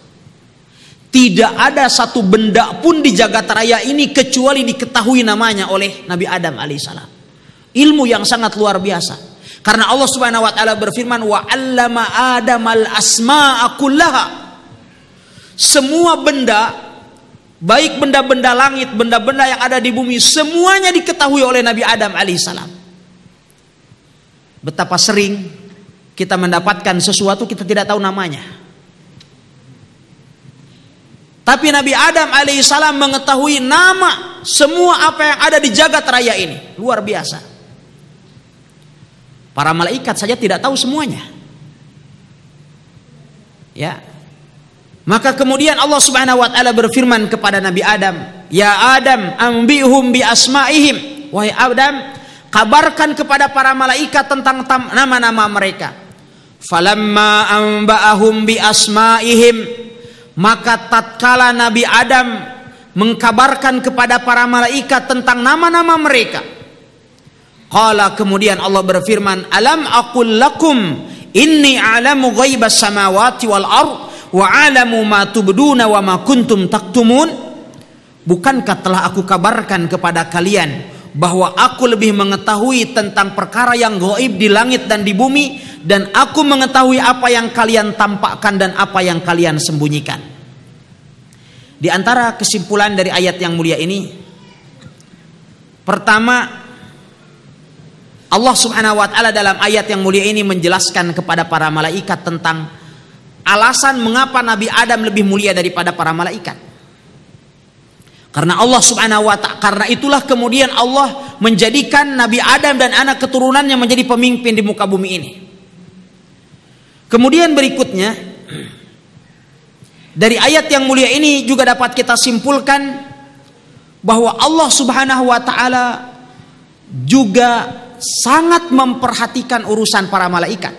Speaker 1: tidak ada satu benda pun di jagat raya ini kecuali diketahui namanya oleh Nabi Adam alaihissalam. Ilmu yang sangat luar biasa. Karena Allah Subhanahu wa taala berfirman wa 'allama Adam al-asma'a kullaha. Semua benda baik benda-benda langit, benda-benda yang ada di bumi, semuanya diketahui oleh Nabi Adam alaihissalam. Betapa sering kita mendapatkan sesuatu kita tidak tahu namanya. Tapi Nabi Adam alaihissalam mengetahui nama semua apa yang ada di jagat raya ini. Luar biasa. Para malaikat saja tidak tahu semuanya. Ya. Maka kemudian Allah Subhanahu wa taala berfirman kepada Nabi Adam, "Ya Adam, ambihum bi asmaihim." Wahai Adam, kabarkan kepada para malaikat tentang nama-nama mereka. Falamma amba'ahum bi asmaihim maka tatkala Nabi Adam mengkabarkan kepada para malaikat tentang nama-nama mereka. Qala kemudian Allah berfirman, "Alam aqul lakum inni a'lamu ghaibas samawati wal ardh wa a'lamu ma tubduna wa ma kuntum taktumun?" Bukankah telah aku kabarkan kepada kalian bahwa aku lebih mengetahui tentang perkara yang gaib di langit dan di bumi dan aku mengetahui apa yang kalian tampakkan dan apa yang kalian sembunyikan. Di antara kesimpulan dari ayat yang mulia ini, pertama Allah Subhanahu wa taala dalam ayat yang mulia ini menjelaskan kepada para malaikat tentang alasan mengapa Nabi Adam lebih mulia daripada para malaikat. Karena Allah Subhanahu wa taala karena itulah kemudian Allah menjadikan Nabi Adam dan anak keturunannya menjadi pemimpin di muka bumi ini. Kemudian berikutnya dari ayat yang mulia ini juga dapat kita simpulkan bahwa Allah Subhanahu wa taala juga sangat memperhatikan urusan para malaikat.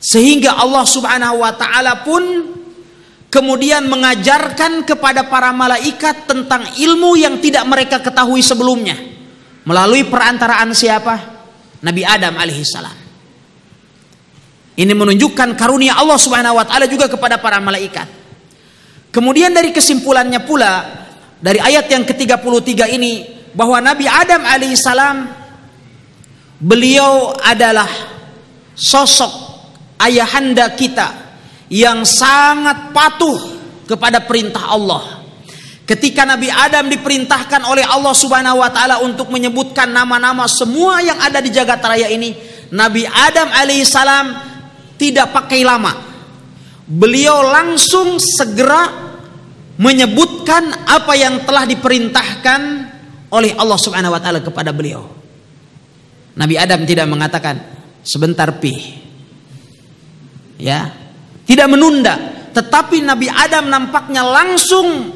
Speaker 1: Sehingga Allah Subhanahu wa taala pun kemudian mengajarkan kepada para malaikat tentang ilmu yang tidak mereka ketahui sebelumnya melalui perantaraan siapa? Nabi Adam alaihissalam. Ini menunjukkan karunia Allah Subhanahu wa taala juga kepada para malaikat. Kemudian dari kesimpulannya pula dari ayat yang ke-33 ini bahwa Nabi Adam alaihissalam beliau adalah sosok ayahanda kita yang sangat patuh kepada perintah Allah. Ketika Nabi Adam diperintahkan oleh Allah Subhanahu wa taala untuk menyebutkan nama-nama semua yang ada di jagat raya ini, Nabi Adam alaihissalam tidak pakai lama. Beliau langsung segera menyebutkan apa yang telah diperintahkan oleh Allah Subhanahu wa taala kepada beliau. Nabi Adam tidak mengatakan sebentar pi. Ya. Tidak menunda, tetapi Nabi Adam nampaknya langsung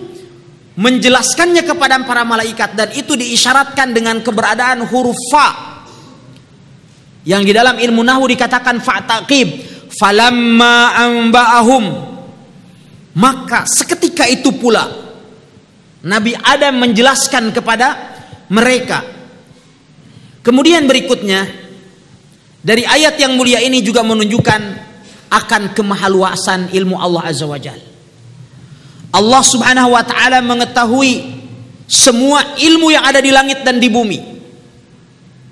Speaker 1: menjelaskannya kepada para malaikat dan itu diisyaratkan dengan keberadaan huruf fa yang di dalam ilmu nahu dikatakan fa taqib falamma amba'ahum maka seketika itu pula Nabi Adam menjelaskan kepada mereka kemudian berikutnya dari ayat yang mulia ini juga menunjukkan akan kemahaluasan ilmu Allah Azza wa Jal Allah subhanahu wa ta'ala mengetahui semua ilmu yang ada di langit dan di bumi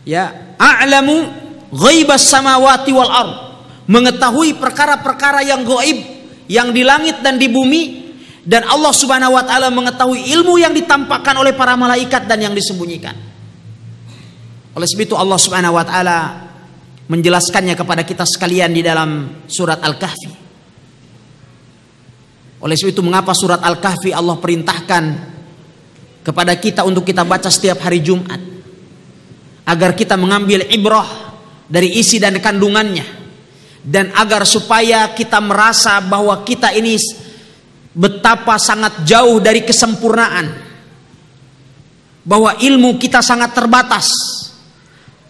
Speaker 1: ya a'lamu ghaibas samawati wal ardh mengetahui perkara-perkara yang goib yang di langit dan di bumi dan Allah Subhanahu wa taala mengetahui ilmu yang ditampakkan oleh para malaikat dan yang disembunyikan. Oleh sebab itu Allah Subhanahu wa taala menjelaskannya kepada kita sekalian di dalam surat Al-Kahfi. Oleh sebab itu mengapa surat Al-Kahfi Allah perintahkan kepada kita untuk kita baca setiap hari Jumat agar kita mengambil ibrah dari isi dan kandungannya dan agar supaya kita merasa bahwa kita ini betapa sangat jauh dari kesempurnaan bahwa ilmu kita sangat terbatas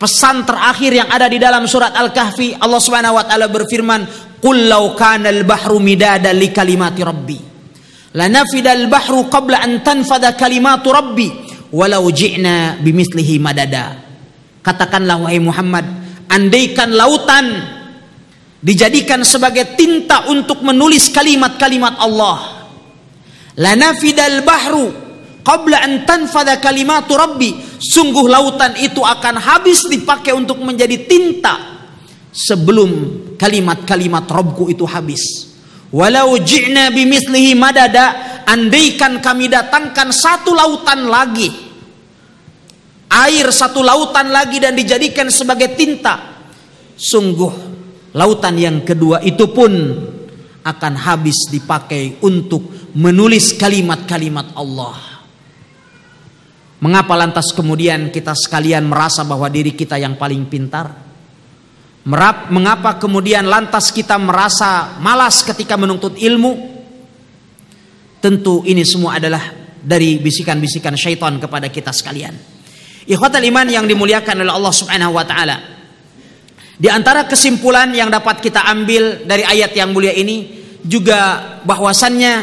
Speaker 1: pesan terakhir yang ada di dalam surat Al-Kahfi Allah Subhanahu wa taala berfirman qul law kana al-bahru midada li kalimati rabbi lanafida al-bahru qabla an tanfada kalimatu rabbi walau ji'na bimislihi madada katakanlah wahai Muhammad andaikan lautan dijadikan sebagai tinta untuk menulis kalimat-kalimat Allah. Lanafidal bahru qabla an tanfada kalimatu rabbi. Sungguh lautan itu akan habis dipakai untuk menjadi tinta sebelum kalimat-kalimat Rabbku itu habis. Walau ji'na bimislihi madada andaikan kami datangkan satu lautan lagi air satu lautan lagi dan dijadikan sebagai tinta sungguh Lautan yang kedua itu pun akan habis dipakai untuk menulis kalimat-kalimat Allah. Mengapa lantas kemudian kita sekalian merasa bahwa diri kita yang paling pintar? Merap, mengapa kemudian lantas kita merasa malas ketika menuntut ilmu? Tentu ini semua adalah dari bisikan-bisikan syaitan kepada kita sekalian. Ikhwatal iman yang dimuliakan oleh Allah Subhanahu wa taala. Di antara kesimpulan yang dapat kita ambil dari ayat yang mulia ini juga bahwasannya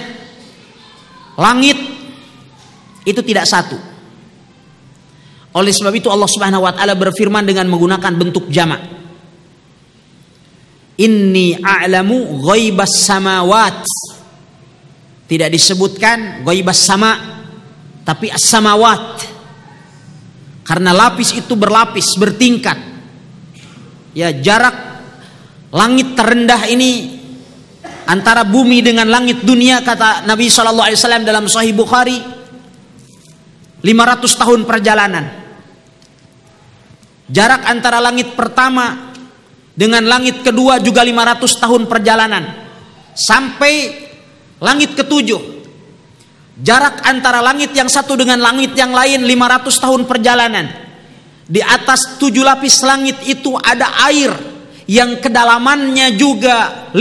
Speaker 1: langit itu tidak satu. Oleh sebab itu Allah Subhanahu wa taala berfirman dengan menggunakan bentuk jamak. Inni a'lamu ghaibas samawat. Tidak disebutkan ghaibas sama tapi as-samawat. Karena lapis itu berlapis, bertingkat ya jarak langit terendah ini antara bumi dengan langit dunia kata Nabi saw dalam Sahih Bukhari 500 tahun perjalanan jarak antara langit pertama dengan langit kedua juga 500 tahun perjalanan sampai langit ketujuh jarak antara langit yang satu dengan langit yang lain 500 tahun perjalanan di atas tujuh lapis langit itu ada air yang kedalamannya juga 500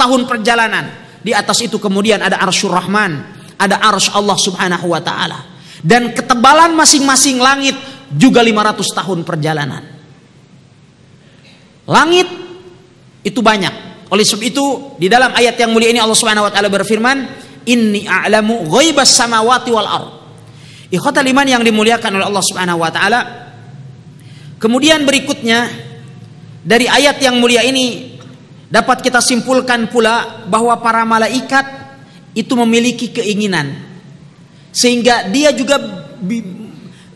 Speaker 1: tahun perjalanan. Di atas itu kemudian ada arsyur rahman, ada arsy Allah subhanahu wa ta'ala. Dan ketebalan masing-masing langit juga 500 tahun perjalanan. Langit itu banyak. Oleh sebab itu di dalam ayat yang mulia ini Allah Subhanahu wa taala berfirman, "Inni a'lamu ghaibas samawati wal ar. Ikhwata liman yang dimuliakan oleh Allah Subhanahu wa taala, Kemudian berikutnya dari ayat yang mulia ini dapat kita simpulkan pula bahwa para malaikat itu memiliki keinginan sehingga dia juga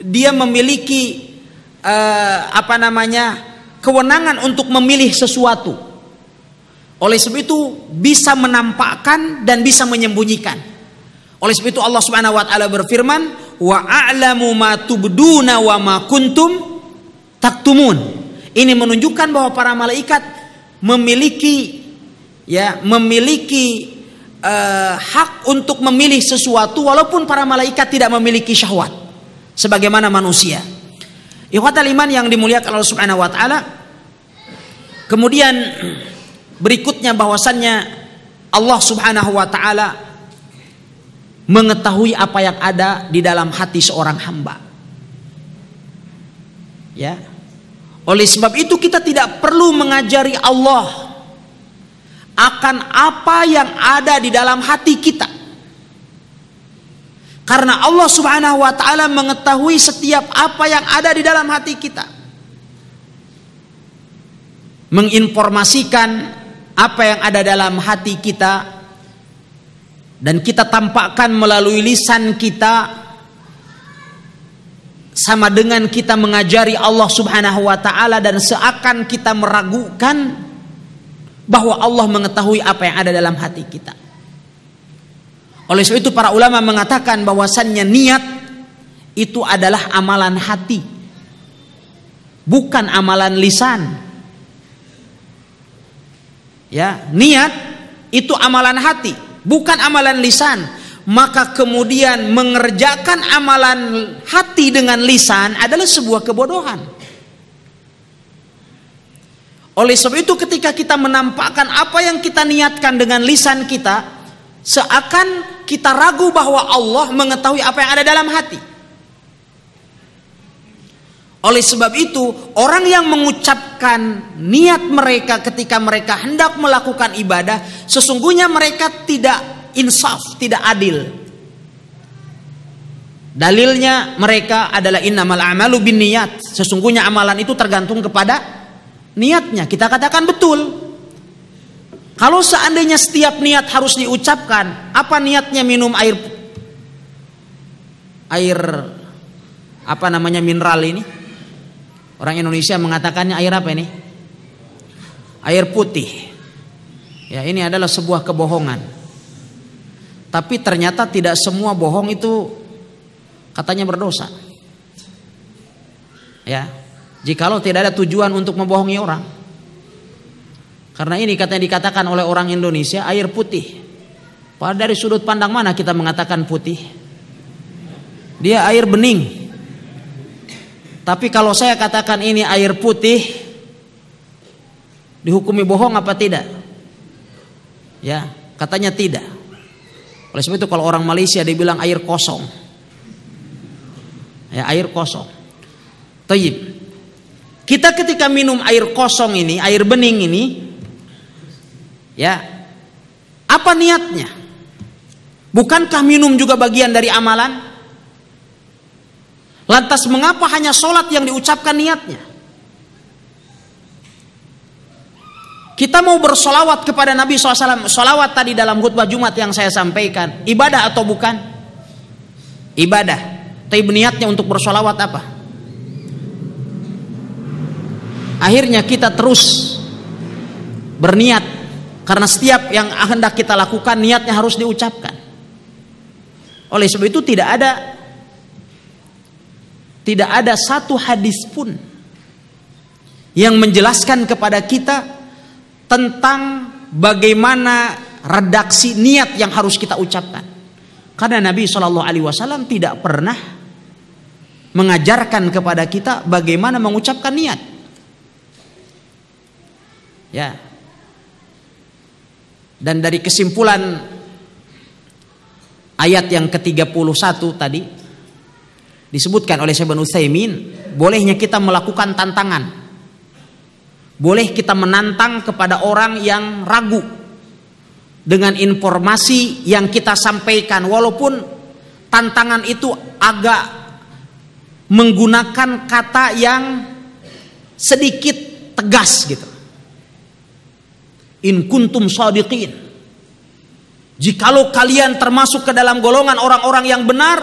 Speaker 1: dia memiliki eh, apa namanya kewenangan untuk memilih sesuatu. Oleh sebab itu bisa menampakkan dan bisa menyembunyikan. Oleh sebab itu Allah Subhanahu wa taala berfirman, "Wa a'lamu ma tubduna wa ma kuntum taktumun. Ini menunjukkan bahwa para malaikat memiliki ya, memiliki uh, hak untuk memilih sesuatu walaupun para malaikat tidak memiliki syahwat sebagaimana manusia. Ikhwat iman yang dimuliakan Allah Subhanahu wa taala. Kemudian berikutnya bahwasannya Allah Subhanahu wa taala mengetahui apa yang ada di dalam hati seorang hamba. Ya. Oleh sebab itu kita tidak perlu mengajari Allah akan apa yang ada di dalam hati kita. Karena Allah Subhanahu wa taala mengetahui setiap apa yang ada di dalam hati kita. Menginformasikan apa yang ada dalam hati kita dan kita tampakkan melalui lisan kita sama dengan kita mengajari Allah Subhanahu wa taala dan seakan kita meragukan bahwa Allah mengetahui apa yang ada dalam hati kita. Oleh sebab itu para ulama mengatakan bahwasannya niat itu adalah amalan hati. Bukan amalan lisan. Ya, niat itu amalan hati, bukan amalan lisan maka kemudian mengerjakan amalan hati dengan lisan adalah sebuah kebodohan. Oleh sebab itu ketika kita menampakkan apa yang kita niatkan dengan lisan kita, seakan kita ragu bahwa Allah mengetahui apa yang ada dalam hati. Oleh sebab itu, orang yang mengucapkan niat mereka ketika mereka hendak melakukan ibadah, sesungguhnya mereka tidak insaf, tidak adil. Dalilnya mereka adalah innamal amalu bin niat. Sesungguhnya amalan itu tergantung kepada niatnya. Kita katakan betul. Kalau seandainya setiap niat harus diucapkan, apa niatnya minum air air apa namanya mineral ini? Orang Indonesia mengatakannya air apa ini? Air putih. Ya, ini adalah sebuah kebohongan. Tapi ternyata tidak semua bohong itu katanya berdosa. Ya. Jikalau tidak ada tujuan untuk membohongi orang. Karena ini katanya dikatakan oleh orang Indonesia air putih. Padahal dari sudut pandang mana kita mengatakan putih? Dia air bening. Tapi kalau saya katakan ini air putih, dihukumi bohong apa tidak? Ya, katanya tidak. Oleh sebab itu kalau orang Malaysia dia bilang air kosong. Ya, air kosong. Tayyib. Kita ketika minum air kosong ini, air bening ini ya, apa niatnya? Bukankah minum juga bagian dari amalan? Lantas mengapa hanya sholat yang diucapkan niatnya? Kita mau bersolawat kepada Nabi SAW. Solawat tadi dalam khutbah Jumat yang saya sampaikan. Ibadah atau bukan? Ibadah. Tapi niatnya untuk bersolawat apa? Akhirnya kita terus berniat. Karena setiap yang hendak kita lakukan niatnya harus diucapkan. Oleh sebab itu tidak ada tidak ada satu hadis pun yang menjelaskan kepada kita tentang bagaimana redaksi niat yang harus kita ucapkan. Karena Nabi Shallallahu Alaihi Wasallam tidak pernah mengajarkan kepada kita bagaimana mengucapkan niat. Ya. Dan dari kesimpulan ayat yang ke-31 tadi disebutkan oleh Syekh Utsaimin, bolehnya kita melakukan tantangan boleh kita menantang kepada orang yang ragu dengan informasi yang kita sampaikan walaupun tantangan itu agak menggunakan kata yang sedikit tegas gitu. In kuntum sadiqin. Jikalau kalian termasuk ke dalam golongan orang-orang yang benar,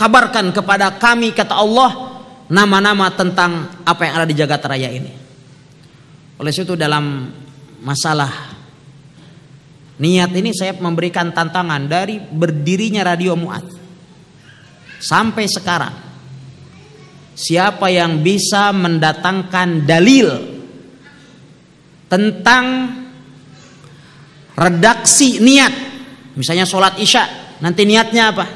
Speaker 1: kabarkan kepada kami kata Allah nama-nama tentang apa yang ada di jagat raya ini. Oleh itu dalam masalah niat ini saya memberikan tantangan dari berdirinya Radio Muat sampai sekarang. Siapa yang bisa mendatangkan dalil tentang redaksi niat, misalnya sholat isya, nanti niatnya apa?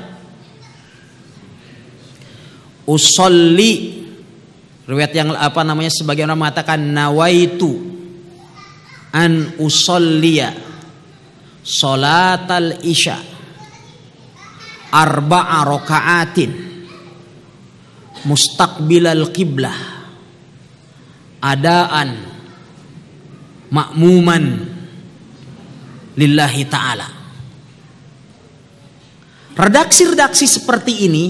Speaker 1: Usolli Riwayat yang apa namanya sebagian orang mengatakan nawaitu an usolliya salatal isya arba'a raka'atin mustaqbilal qiblah adaan makmuman lillahi ta'ala redaksi-redaksi seperti ini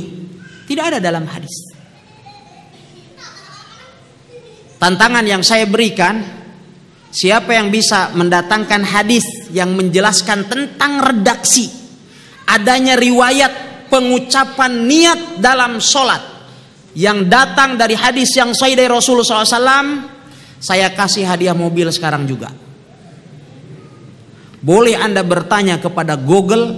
Speaker 1: tidak ada dalam hadis Tantangan yang saya berikan, siapa yang bisa mendatangkan hadis yang menjelaskan tentang redaksi adanya riwayat pengucapan niat dalam sholat yang datang dari hadis yang sahih dari Rasulullah SAW, saya kasih hadiah mobil sekarang juga. Boleh Anda bertanya kepada Google,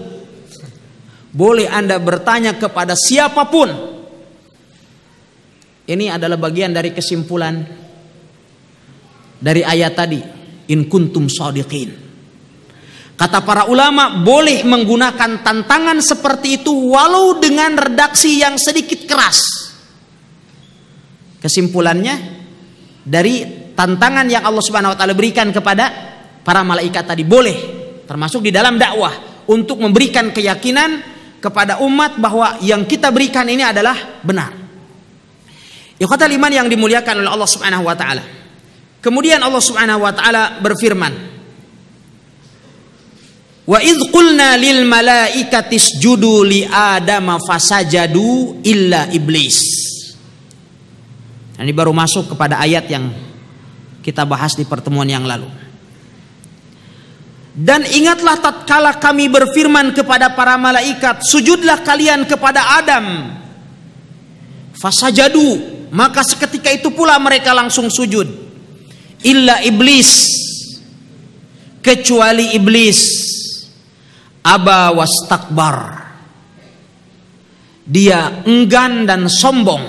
Speaker 1: boleh Anda bertanya kepada siapapun. Ini adalah bagian dari kesimpulan dari ayat tadi in kuntum sadiqin. Kata para ulama boleh menggunakan tantangan seperti itu walau dengan redaksi yang sedikit keras. Kesimpulannya dari tantangan yang Allah Subhanahu wa taala berikan kepada para malaikat tadi boleh termasuk di dalam dakwah untuk memberikan keyakinan kepada umat bahwa yang kita berikan ini adalah benar. Ikhwatal liman yang dimuliakan oleh Allah Subhanahu wa taala. Kemudian Allah Subhanahu wa taala berfirman, Wa idh qulna lil malaikati isjudu li adama fasajadu illa iblis. Ini baru masuk kepada ayat yang kita bahas di pertemuan yang lalu. Dan ingatlah tatkala kami berfirman kepada para malaikat, sujudlah kalian kepada Adam. Fasajadu, maka seketika itu pula mereka langsung sujud illa iblis kecuali iblis aba wastakbar dia enggan dan sombong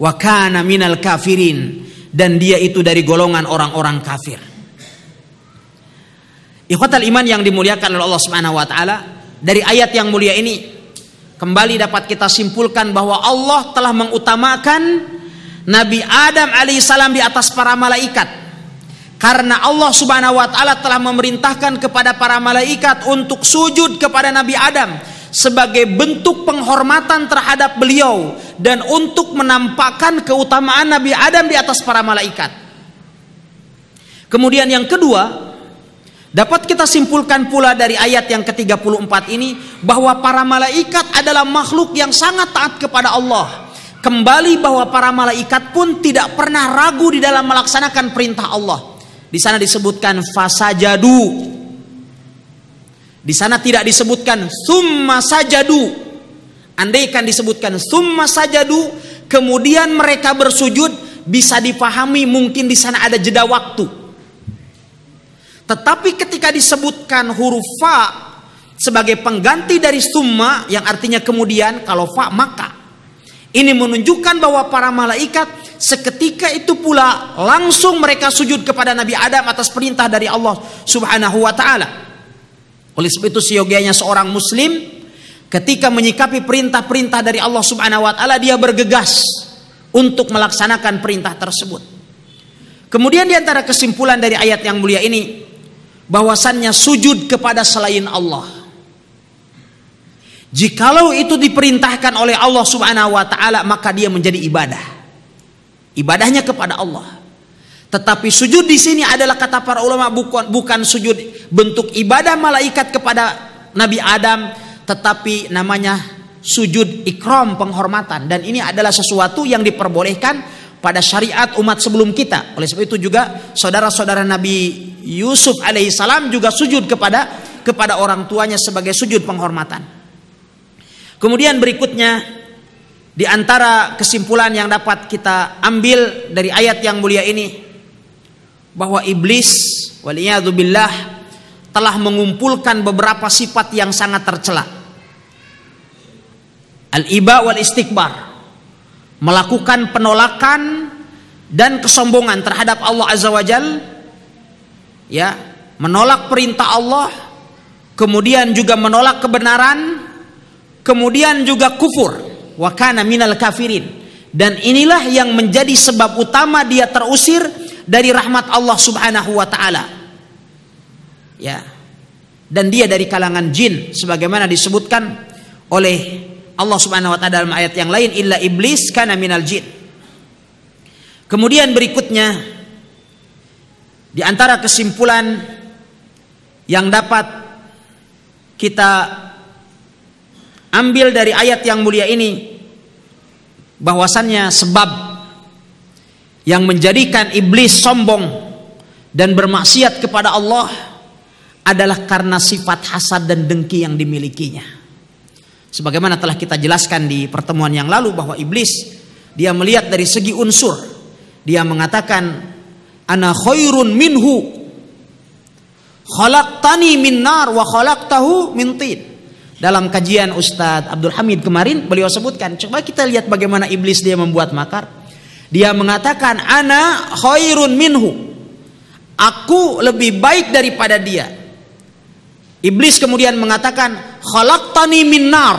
Speaker 1: wa kana minal kafirin dan dia itu dari golongan orang-orang kafir ikhwatal iman yang dimuliakan oleh Allah Subhanahu wa taala dari ayat yang mulia ini kembali dapat kita simpulkan bahwa Allah telah mengutamakan Nabi Adam alaihissalam di atas para malaikat. Karena Allah subhanahu wa ta'ala telah memerintahkan kepada para malaikat untuk sujud kepada Nabi Adam sebagai bentuk penghormatan terhadap beliau dan untuk menampakkan keutamaan Nabi Adam di atas para malaikat. Kemudian yang kedua, dapat kita simpulkan pula dari ayat yang ke-34 ini bahwa para malaikat adalah makhluk yang sangat taat kepada Allah Kembali bahwa para malaikat pun tidak pernah ragu di dalam melaksanakan perintah Allah. Di sana disebutkan fasa jadu, Di sana tidak disebutkan summa sajadu. Andaikan disebutkan summa sajadu, kemudian mereka bersujud, bisa dipahami mungkin di sana ada jeda waktu. Tetapi ketika disebutkan huruf fa sebagai pengganti dari summa yang artinya kemudian kalau fa maka ini menunjukkan bahwa para malaikat seketika itu pula langsung mereka sujud kepada Nabi Adam atas perintah dari Allah Subhanahu wa taala. Oleh sebab itu seyogianya seorang muslim ketika menyikapi perintah-perintah dari Allah Subhanahu wa taala dia bergegas untuk melaksanakan perintah tersebut. Kemudian di antara kesimpulan dari ayat yang mulia ini bahwasannya sujud kepada selain Allah Jikalau itu diperintahkan oleh Allah Subhanahu wa taala maka dia menjadi ibadah. Ibadahnya kepada Allah. Tetapi sujud di sini adalah kata para ulama bukan bukan sujud bentuk ibadah malaikat kepada Nabi Adam, tetapi namanya sujud ikram penghormatan dan ini adalah sesuatu yang diperbolehkan pada syariat umat sebelum kita. Oleh sebab itu juga saudara-saudara Nabi Yusuf alaihissalam juga sujud kepada kepada orang tuanya sebagai sujud penghormatan. Kemudian berikutnya di antara kesimpulan yang dapat kita ambil dari ayat yang mulia ini bahwa iblis waliyadzubillah telah mengumpulkan beberapa sifat yang sangat tercela. Al-iba wal istikbar melakukan penolakan dan kesombongan terhadap Allah Azza wa Jal ya menolak perintah Allah kemudian juga menolak kebenaran Kemudian juga kufur, wakana minal kafirin. Dan inilah yang menjadi sebab utama dia terusir dari rahmat Allah Subhanahu wa taala. Ya. Dan dia dari kalangan jin sebagaimana disebutkan oleh Allah Subhanahu wa taala dalam ayat yang lain illa iblis kana minal jin. Kemudian berikutnya di antara kesimpulan yang dapat kita ambil dari ayat yang mulia ini bahwasannya sebab yang menjadikan iblis sombong dan bermaksiat kepada Allah adalah karena sifat hasad dan dengki yang dimilikinya. Sebagaimana telah kita jelaskan di pertemuan yang lalu bahwa iblis dia melihat dari segi unsur. Dia mengatakan ana khairun minhu khalaqtani min nar wa khalaqtahu min tin. Dalam kajian Ustadz Abdul Hamid kemarin beliau sebutkan, coba kita lihat bagaimana iblis dia membuat makar. Dia mengatakan, "Ana khairun minhu." Aku lebih baik daripada dia. Iblis kemudian mengatakan, "Khalaqtani minnar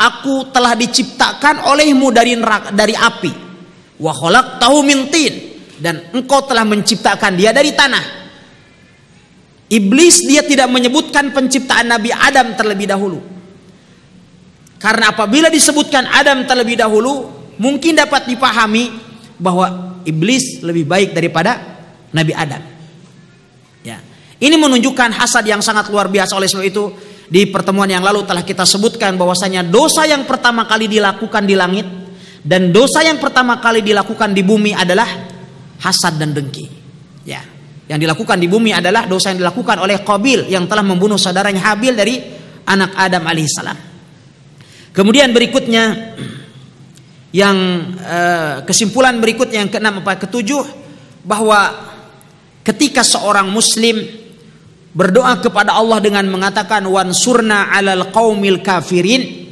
Speaker 1: Aku telah diciptakan olehmu dari neraka, dari api. Wa khalaqtahu min tin. Dan engkau telah menciptakan dia dari tanah. Iblis dia tidak menyebutkan penciptaan Nabi Adam terlebih dahulu. Karena apabila disebutkan Adam terlebih dahulu, mungkin dapat dipahami bahwa iblis lebih baik daripada Nabi Adam. Ya. Ini menunjukkan hasad yang sangat luar biasa oleh sebab itu di pertemuan yang lalu telah kita sebutkan bahwasanya dosa yang pertama kali dilakukan di langit dan dosa yang pertama kali dilakukan di bumi adalah hasad dan dengki. Ya. Yang dilakukan di bumi adalah dosa yang dilakukan oleh Qabil yang telah membunuh saudaranya Habil dari anak Adam alaihissalam. Kemudian berikutnya yang eh, kesimpulan berikutnya yang keenam empat ketujuh bahwa ketika seorang muslim berdoa kepada Allah dengan mengatakan wan surna alal qaumil kafirin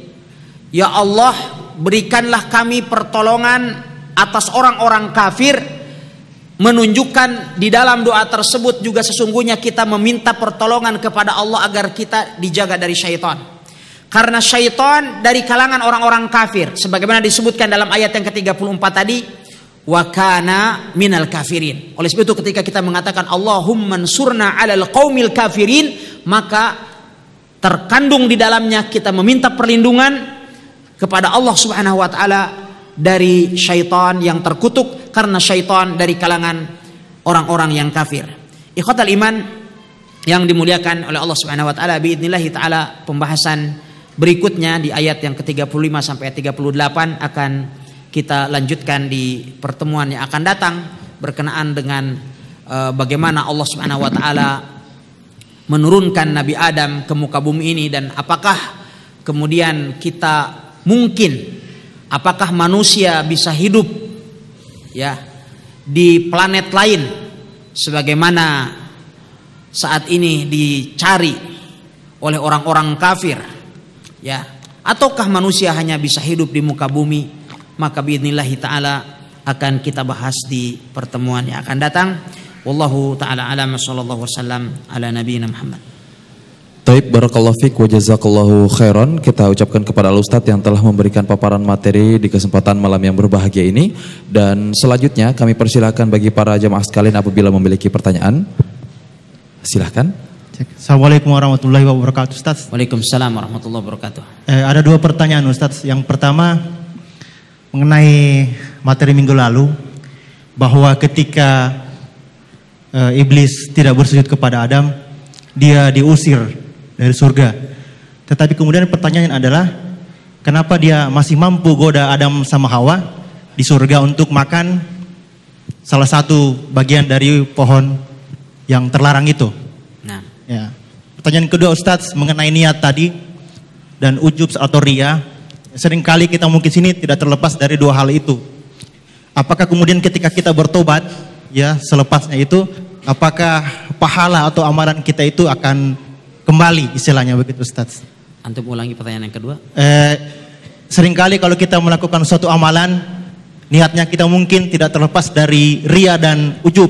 Speaker 1: ya Allah berikanlah kami pertolongan atas orang-orang kafir menunjukkan di dalam doa tersebut juga sesungguhnya kita meminta pertolongan kepada Allah agar kita dijaga dari syaitan. Karena syaitan dari kalangan orang-orang kafir sebagaimana disebutkan dalam ayat yang ke-34 tadi wakana minal kafirin. Oleh sebab itu ketika kita mengatakan Allahumma surna 'alal qaumil kafirin maka terkandung di dalamnya kita meminta perlindungan kepada Allah Subhanahu wa taala dari syaitan yang terkutuk karena syaitan dari kalangan orang-orang yang kafir. Ikhwatal iman yang dimuliakan oleh Allah Subhanahu wa taala باذنillah taala pembahasan berikutnya di ayat yang ke-35 sampai 38 akan kita lanjutkan di pertemuan yang akan datang berkenaan dengan eh, bagaimana Allah Subhanahu wa taala menurunkan Nabi Adam ke muka bumi ini dan apakah kemudian kita mungkin Apakah manusia bisa hidup ya di planet lain sebagaimana saat ini dicari oleh orang-orang kafir ya ataukah manusia hanya bisa hidup di muka bumi maka biidnillahi taala akan kita bahas di pertemuan yang akan datang wallahu taala alam sallallahu wasallam ala nabiyina muhammad
Speaker 3: Taib barakallahu fiik wa jazakallahu khairan. Kita ucapkan kepada Al Ustadz yang telah memberikan paparan materi di kesempatan malam yang berbahagia ini dan selanjutnya kami persilahkan bagi para jemaah sekalian apabila memiliki pertanyaan. Silahkan. Assalamualaikum warahmatullahi wabarakatuh Ustaz Waalaikumsalam warahmatullahi wabarakatuh eh, Ada dua pertanyaan Ustaz Yang pertama Mengenai materi minggu lalu Bahwa ketika eh, Iblis tidak bersujud kepada Adam Dia diusir dari surga. Tetapi kemudian pertanyaan adalah kenapa dia masih mampu goda Adam sama Hawa di surga untuk makan salah satu bagian dari pohon yang terlarang itu. Nah. Ya. Pertanyaan kedua Ustadz mengenai niat tadi dan ujub atau ria. Seringkali kita mungkin sini tidak terlepas dari dua hal itu. Apakah kemudian ketika kita bertobat ya selepasnya itu apakah pahala atau amaran kita itu akan kembali istilahnya begitu Ustaz.
Speaker 1: Antum ulangi pertanyaan yang kedua.
Speaker 3: Eh, seringkali kalau kita melakukan suatu amalan, niatnya kita mungkin tidak terlepas dari ria dan ujub.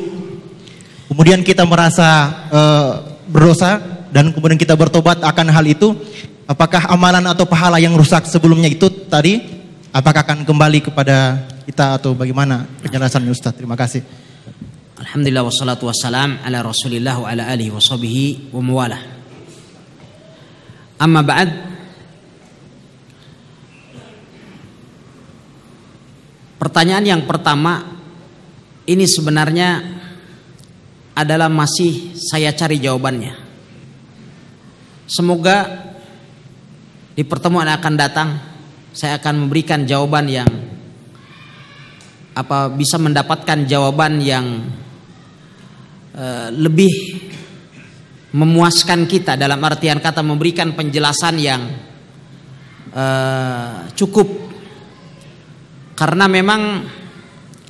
Speaker 3: Kemudian kita merasa eh, berdosa dan kemudian kita bertobat akan hal itu. Apakah amalan atau pahala yang rusak sebelumnya itu tadi apakah akan kembali kepada kita atau bagaimana penjelasannya Ustaz? Terima kasih.
Speaker 1: Alhamdulillah wassalatu wassalam ala Rasulillah wa ala alihi wa sahbihi wa mawalah. Amma ba'd Pertanyaan yang pertama ini sebenarnya adalah masih saya cari jawabannya. Semoga di pertemuan akan datang saya akan memberikan jawaban yang apa bisa mendapatkan jawaban yang uh, lebih memuaskan kita dalam artian kata memberikan penjelasan yang uh, cukup karena memang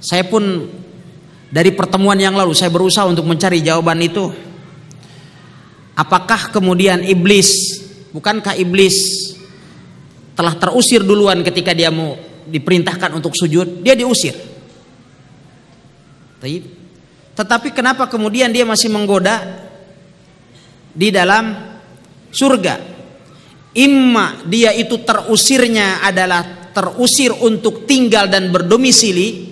Speaker 1: saya pun dari pertemuan yang lalu saya berusaha untuk mencari jawaban itu apakah kemudian iblis bukankah iblis telah terusir duluan ketika dia mau diperintahkan untuk sujud dia diusir tetapi kenapa kemudian dia masih menggoda di dalam surga. Imma dia itu terusirnya adalah terusir untuk tinggal dan berdomisili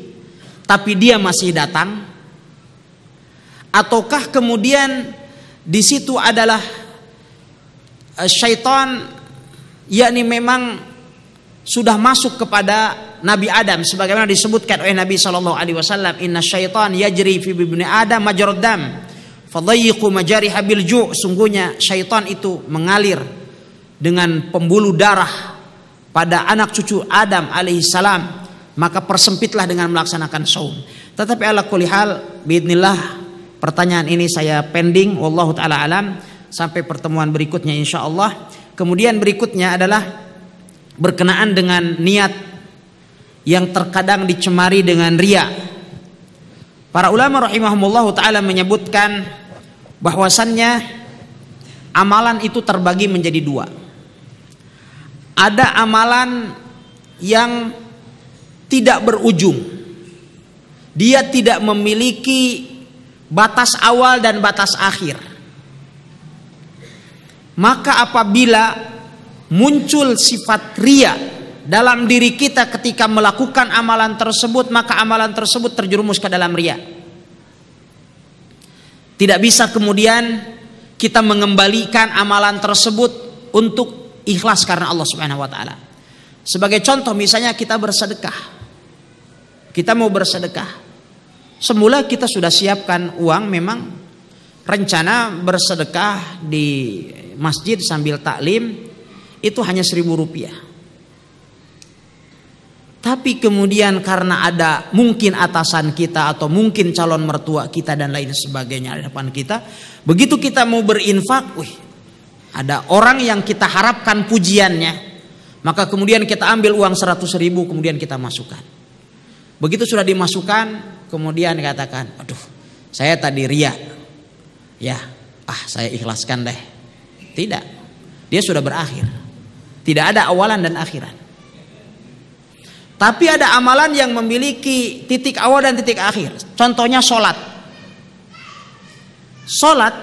Speaker 1: tapi dia masih datang ataukah kemudian di situ adalah eh, syaitan yakni memang sudah masuk kepada Nabi Adam sebagaimana disebutkan oleh Nabi Shallallahu alaihi wasallam inna syaitan yajri fi ibni Adam majrad Fadayyiqu majari habil ju' sungguhnya syaitan itu mengalir dengan pembuluh darah pada anak cucu Adam alaihissalam maka persempitlah dengan melaksanakan saum. Tetapi ala kulihal hal pertanyaan ini saya pending wallahu taala alam sampai pertemuan berikutnya insyaallah. Kemudian berikutnya adalah berkenaan dengan niat yang terkadang dicemari dengan ria. Para ulama rahimahumullah taala menyebutkan bahwasannya amalan itu terbagi menjadi dua. Ada amalan yang tidak berujung. Dia tidak memiliki batas awal dan batas akhir. Maka apabila muncul sifat ria dalam diri kita ketika melakukan amalan tersebut, maka amalan tersebut terjerumus ke dalam ria. Tidak bisa kemudian kita mengembalikan amalan tersebut untuk ikhlas karena Allah Subhanahu wa taala. Sebagai contoh misalnya kita bersedekah. Kita mau bersedekah. Semula kita sudah siapkan uang memang rencana bersedekah di masjid sambil taklim itu hanya seribu rupiah. Tapi kemudian karena ada mungkin atasan kita atau mungkin calon mertua kita dan lain sebagainya di depan kita, begitu kita mau berinfak, wih, ada orang yang kita harapkan pujiannya, maka kemudian kita ambil uang 100 ribu kemudian kita masukkan. Begitu sudah dimasukkan, kemudian katakan, aduh, saya tadi ria, ya, ah saya ikhlaskan deh. Tidak, dia sudah berakhir. Tidak ada awalan dan akhiran. Tapi ada amalan yang memiliki titik awal dan titik akhir. Contohnya sholat. Sholat,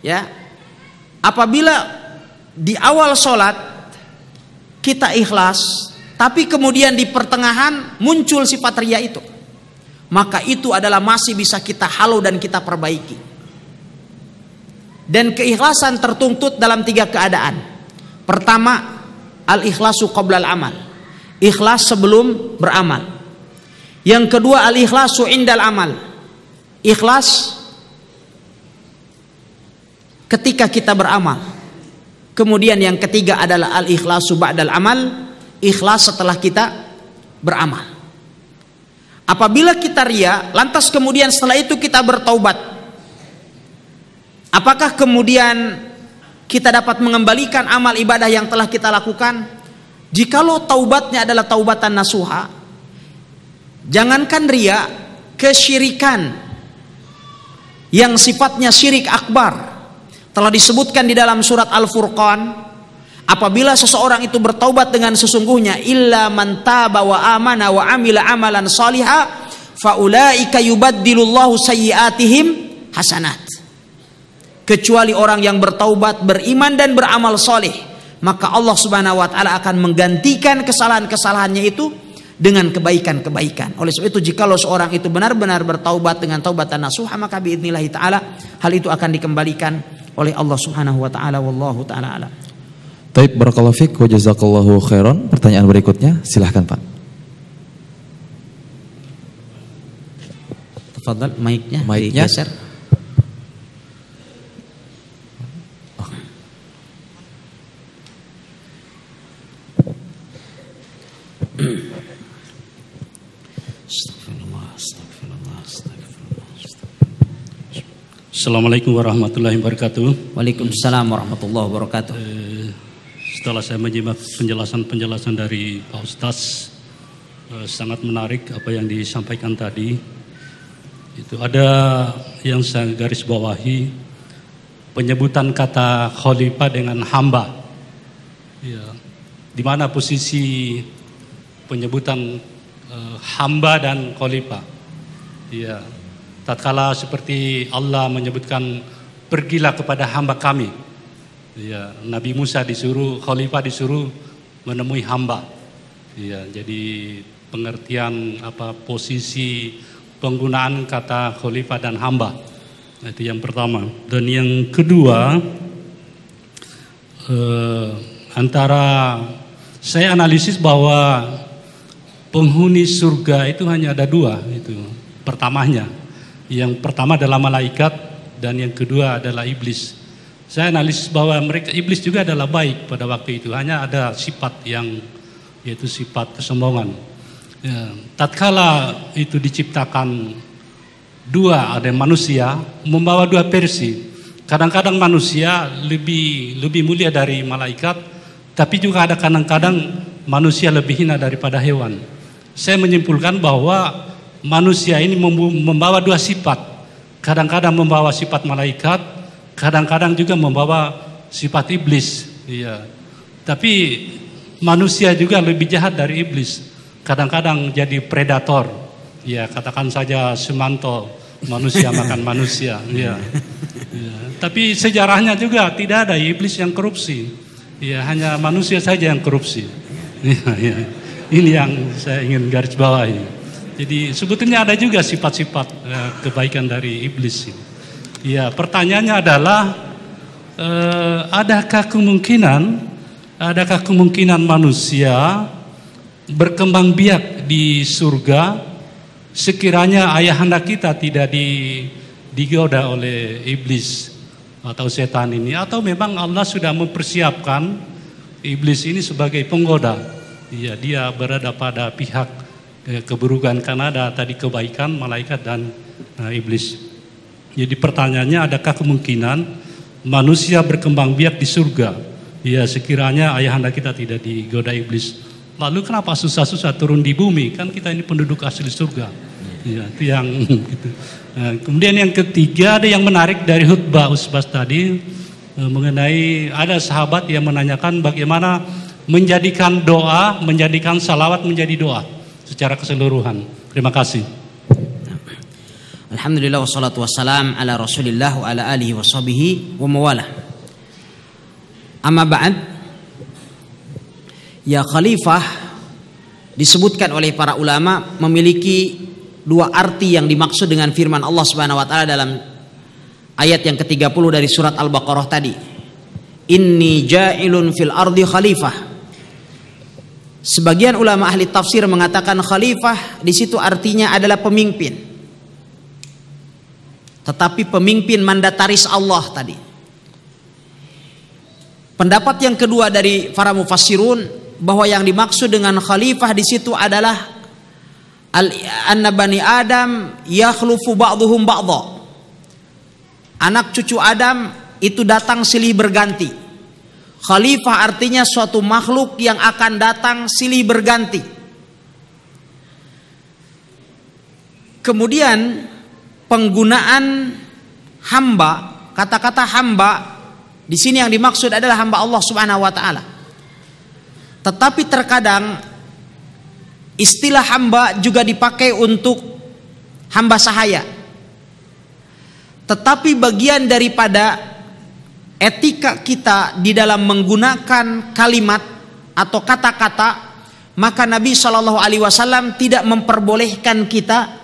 Speaker 1: ya, apabila di awal sholat kita ikhlas, tapi kemudian di pertengahan muncul sifat ria itu, maka itu adalah masih bisa kita halau dan kita perbaiki. Dan keikhlasan tertuntut dalam tiga keadaan. Pertama, al ikhlasu qoblal amal Ikhlas sebelum beramal. Yang kedua al-ikhlasu indal amal. Ikhlas ketika kita beramal. Kemudian yang ketiga adalah al-ikhlasu ba'dal amal, ikhlas setelah kita beramal. Apabila kita ria, lantas kemudian setelah itu kita bertaubat. Apakah kemudian kita dapat mengembalikan amal ibadah yang telah kita lakukan? Jikalau taubatnya adalah taubatan nasuha, jangankan ria, kesyirikan yang sifatnya syirik akbar telah disebutkan di dalam surat Al-Furqan apabila seseorang itu bertaubat dengan sesungguhnya illa man wa amana wa amila amalan saliha faulaika yubaddilullahu sayyiatihim hasanat kecuali orang yang bertaubat beriman dan beramal soleh maka Allah Subhanahu wa taala akan menggantikan kesalahan-kesalahannya itu dengan kebaikan-kebaikan. Oleh sebab itu jika lo seorang itu benar-benar bertaubat dengan taubat dan nasuha maka biidznillah taala hal itu akan dikembalikan oleh Allah Subhanahu wa taala wallahu taala alam.
Speaker 3: Taib barakallahu fiik wa jazakallahu khairan. Pertanyaan berikutnya silahkan Pak.
Speaker 1: Tafadhal mic-nya mic-nya
Speaker 4: Assalamualaikum warahmatullahi wabarakatuh. Waalaikumsalam warahmatullahi wabarakatuh. Eh, setelah saya menyimak penjelasan-penjelasan dari Pak Ustaz, eh, sangat menarik apa yang disampaikan tadi. Itu ada yang saya garis bawahi penyebutan kata khalifah dengan hamba. Ya. Di mana posisi penyebutan eh, hamba dan khalifah? Ya tatkala seperti Allah menyebutkan pergilah kepada hamba kami. Ya, Nabi Musa disuruh, khalifah disuruh menemui hamba. Ya, jadi pengertian apa posisi penggunaan kata khalifah dan hamba. Itu yang pertama. Dan yang kedua eh, antara saya analisis bahwa penghuni surga itu hanya ada dua itu pertamanya yang pertama adalah malaikat dan yang kedua adalah iblis. Saya analis bahwa mereka iblis juga adalah baik pada waktu itu, hanya ada sifat yang yaitu sifat kesombongan. Ya, tatkala itu diciptakan dua ada manusia membawa dua versi. Kadang-kadang manusia lebih lebih mulia dari malaikat, tapi juga ada kadang-kadang manusia lebih hina daripada hewan. Saya menyimpulkan bahwa manusia ini membawa dua sifat. Kadang-kadang membawa sifat malaikat, kadang-kadang juga membawa sifat iblis. Iya. Tapi manusia juga lebih jahat dari iblis. Kadang-kadang jadi predator. Ya, katakan saja Sumanto, manusia makan manusia. Ya. ya. Tapi sejarahnya juga tidak ada iblis yang korupsi. Ya, hanya manusia saja yang korupsi. Ya, ya. Ini yang saya ingin garis bawahi. Jadi sebetulnya ada juga sifat-sifat eh, kebaikan dari iblis. ini. Ya, pertanyaannya adalah eh, adakah kemungkinan adakah kemungkinan manusia berkembang biak di surga sekiranya ayahanda kita tidak di, digoda oleh iblis atau setan ini atau memang Allah sudah mempersiapkan iblis ini sebagai penggoda. Ya, dia berada pada pihak Eh, keburukan karena ada tadi kebaikan malaikat dan uh, iblis. Jadi pertanyaannya adakah kemungkinan manusia berkembang biak di surga? Ya sekiranya ayahanda kita tidak digoda iblis. Lalu kenapa susah-susah turun di bumi? Kan kita ini penduduk asli surga. Ya, itu yang gitu. Eh, kemudian yang ketiga ada yang menarik dari khutbah Usbas tadi mengenai ada sahabat yang menanyakan bagaimana menjadikan doa, menjadikan salawat menjadi doa secara keseluruhan. Terima kasih. Alhamdulillah wassalatu wassalam ala Rasulillah wa ala alihi wa sahbihi wa mawalah.
Speaker 1: Amma ba'd ya khalifah disebutkan oleh para ulama memiliki dua arti yang dimaksud dengan firman Allah Subhanahu wa taala dalam ayat yang ke-30 dari surat Al-Baqarah tadi. Inni ja'ilun fil ardi khalifah Sebagian ulama ahli tafsir mengatakan khalifah di situ artinya adalah pemimpin. Tetapi pemimpin mandataris Allah tadi. Pendapat yang kedua dari para mufassirun bahwa yang dimaksud dengan khalifah di situ adalah anna bani Adam yakhlufu ba'dhum ba'dha. Anak cucu Adam itu datang silih berganti Khalifah artinya suatu makhluk yang akan datang silih berganti. Kemudian penggunaan hamba, kata-kata hamba di sini yang dimaksud adalah hamba Allah Subhanahu wa taala. Tetapi terkadang istilah hamba juga dipakai untuk hamba sahaya. Tetapi bagian daripada etika kita di dalam menggunakan kalimat atau kata-kata maka Nabi Shallallahu Alaihi Wasallam tidak memperbolehkan kita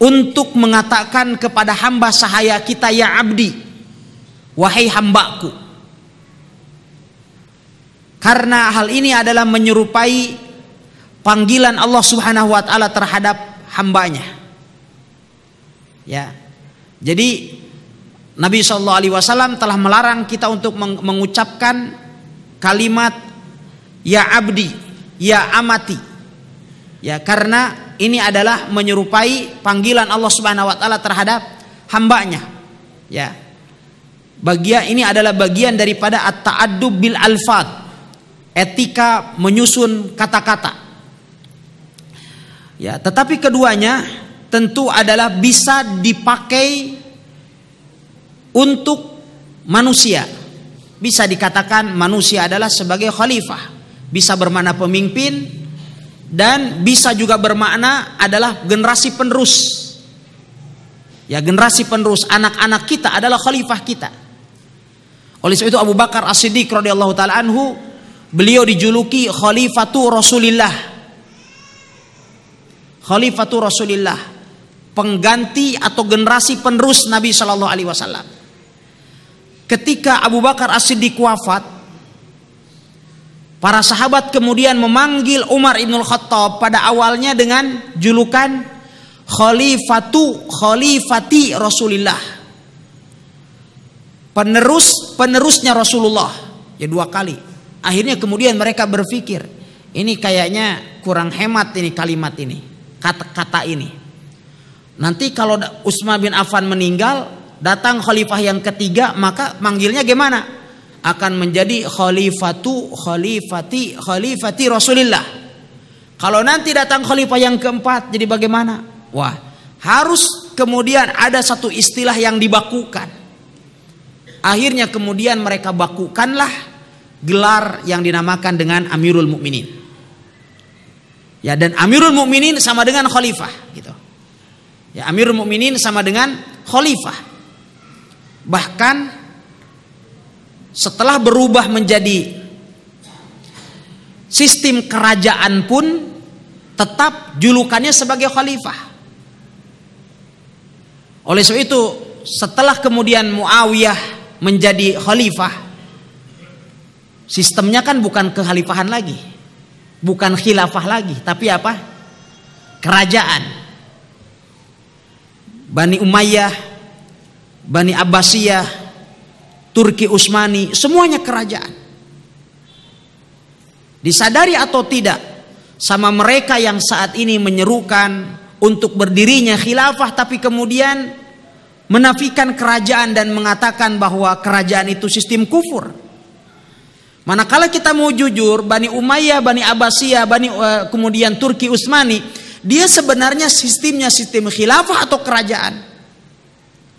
Speaker 1: untuk mengatakan kepada hamba sahaya kita ya abdi wahai hambaku karena hal ini adalah menyerupai panggilan Allah Subhanahu wa taala terhadap hambanya ya jadi Nabi Shallallahu Alaihi Wasallam telah melarang kita untuk mengucapkan kalimat ya abdi, ya amati, ya karena ini adalah menyerupai panggilan Allah Subhanahu Wa Taala terhadap hambanya, ya. Bagian ini adalah bagian daripada at-ta'addub bil alfad, etika menyusun kata-kata. Ya, tetapi keduanya tentu adalah bisa dipakai untuk manusia. Bisa dikatakan manusia adalah sebagai khalifah. Bisa bermakna pemimpin dan bisa juga bermakna adalah generasi penerus. Ya, generasi penerus anak-anak kita adalah khalifah kita. Oleh sebab itu Abu Bakar As-Siddiq radhiyallahu taala anhu beliau dijuluki khalifatu Rasulillah. Khalifatu Rasulillah, pengganti atau generasi penerus Nabi Shallallahu alaihi wasallam ketika Abu Bakar As-Siddiq wafat, para sahabat kemudian memanggil Umar Ibnul Khattab pada awalnya dengan julukan Khalifatu Khalifati Rasulillah. Penerus penerusnya Rasulullah. Ya dua kali. Akhirnya kemudian mereka berpikir, ini kayaknya kurang hemat ini kalimat ini, kata-kata ini. Nanti kalau Usman bin Affan meninggal, datang khalifah yang ketiga maka manggilnya gimana akan menjadi khalifatu khalifati khalifati Rasulillah kalau nanti datang khalifah yang keempat jadi bagaimana wah harus kemudian ada satu istilah yang dibakukan akhirnya kemudian mereka bakukanlah gelar yang dinamakan dengan Amirul Mukminin ya dan Amirul Mukminin sama dengan khalifah gitu ya Amirul Mukminin sama dengan khalifah bahkan setelah berubah menjadi sistem kerajaan pun tetap julukannya sebagai khalifah. Oleh sebab itu, setelah kemudian Muawiyah menjadi khalifah, sistemnya kan bukan kekhalifahan lagi, bukan khilafah lagi, tapi apa? Kerajaan. Bani Umayyah Bani Abbasiyah, Turki Utsmani, semuanya kerajaan. Disadari atau tidak sama mereka yang saat ini menyerukan untuk berdirinya khilafah tapi kemudian menafikan kerajaan dan mengatakan bahwa kerajaan itu sistem kufur. Manakala kita mau jujur, Bani Umayyah, Bani Abbasiyah, Bani eh, kemudian Turki Utsmani, dia sebenarnya sistemnya sistem khilafah atau kerajaan.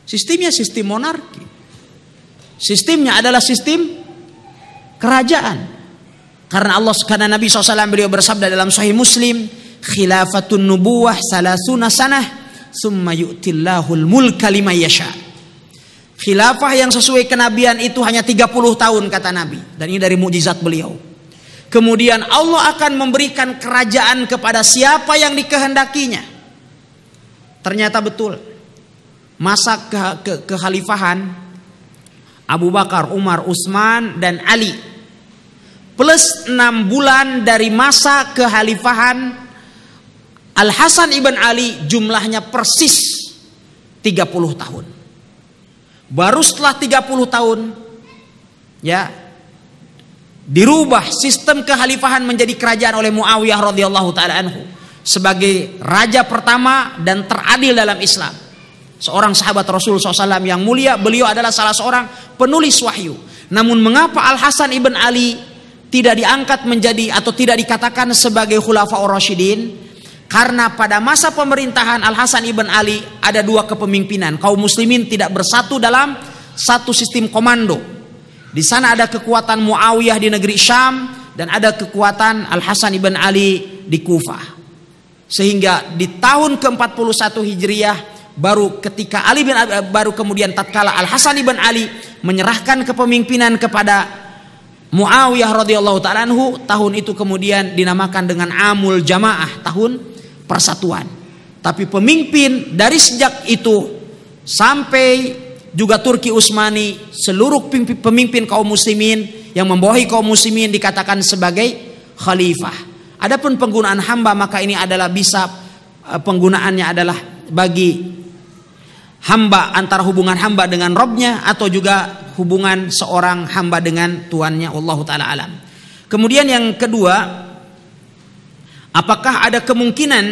Speaker 1: Sistemnya sistem monarki. Sistemnya adalah sistem kerajaan. Karena Allah karena Nabi SAW beliau bersabda dalam Sahih Muslim, khilafatun nubuwah salasuna sanah, summa yu'tillahul mulka lima yasha. Khilafah yang sesuai kenabian itu hanya 30 tahun kata Nabi. Dan ini dari mukjizat beliau. Kemudian Allah akan memberikan kerajaan kepada siapa yang dikehendakinya. Ternyata betul masa ke, ke, kekhalifahan Abu Bakar, Umar, Utsman dan Ali plus enam bulan dari masa kekhalifahan Al Hasan ibn Ali jumlahnya persis 30 tahun. Baru setelah 30 tahun ya dirubah sistem kekhalifahan menjadi kerajaan oleh Muawiyah radhiyallahu taala anhu sebagai raja pertama dan teradil dalam Islam. Seorang sahabat Rasul SAW yang mulia, beliau adalah salah seorang penulis wahyu. Namun mengapa Al-Hasan ibn Ali tidak diangkat menjadi atau tidak dikatakan sebagai khulafa Rasyidin? Karena pada masa pemerintahan Al-Hasan ibn Ali ada dua kepemimpinan. Kaum muslimin tidak bersatu dalam satu sistem komando. Di sana ada kekuatan Muawiyah di negeri Syam dan ada kekuatan Al-Hasan ibn Ali di Kufah. Sehingga di tahun ke-41 Hijriah baru ketika Ali bin baru kemudian tatkala Al Hasan bin Ali menyerahkan kepemimpinan kepada Muawiyah radhiyallahu taala tahun itu kemudian dinamakan dengan Amul Jamaah tahun persatuan. Tapi pemimpin dari sejak itu sampai juga Turki Utsmani seluruh pemimpin kaum muslimin yang membawahi kaum muslimin dikatakan sebagai khalifah. Adapun penggunaan hamba maka ini adalah bisa eh, penggunaannya adalah bagi hamba antara hubungan hamba dengan Robnya atau juga hubungan seorang hamba dengan tuannya Allah taala alam. Kemudian yang kedua, apakah ada kemungkinan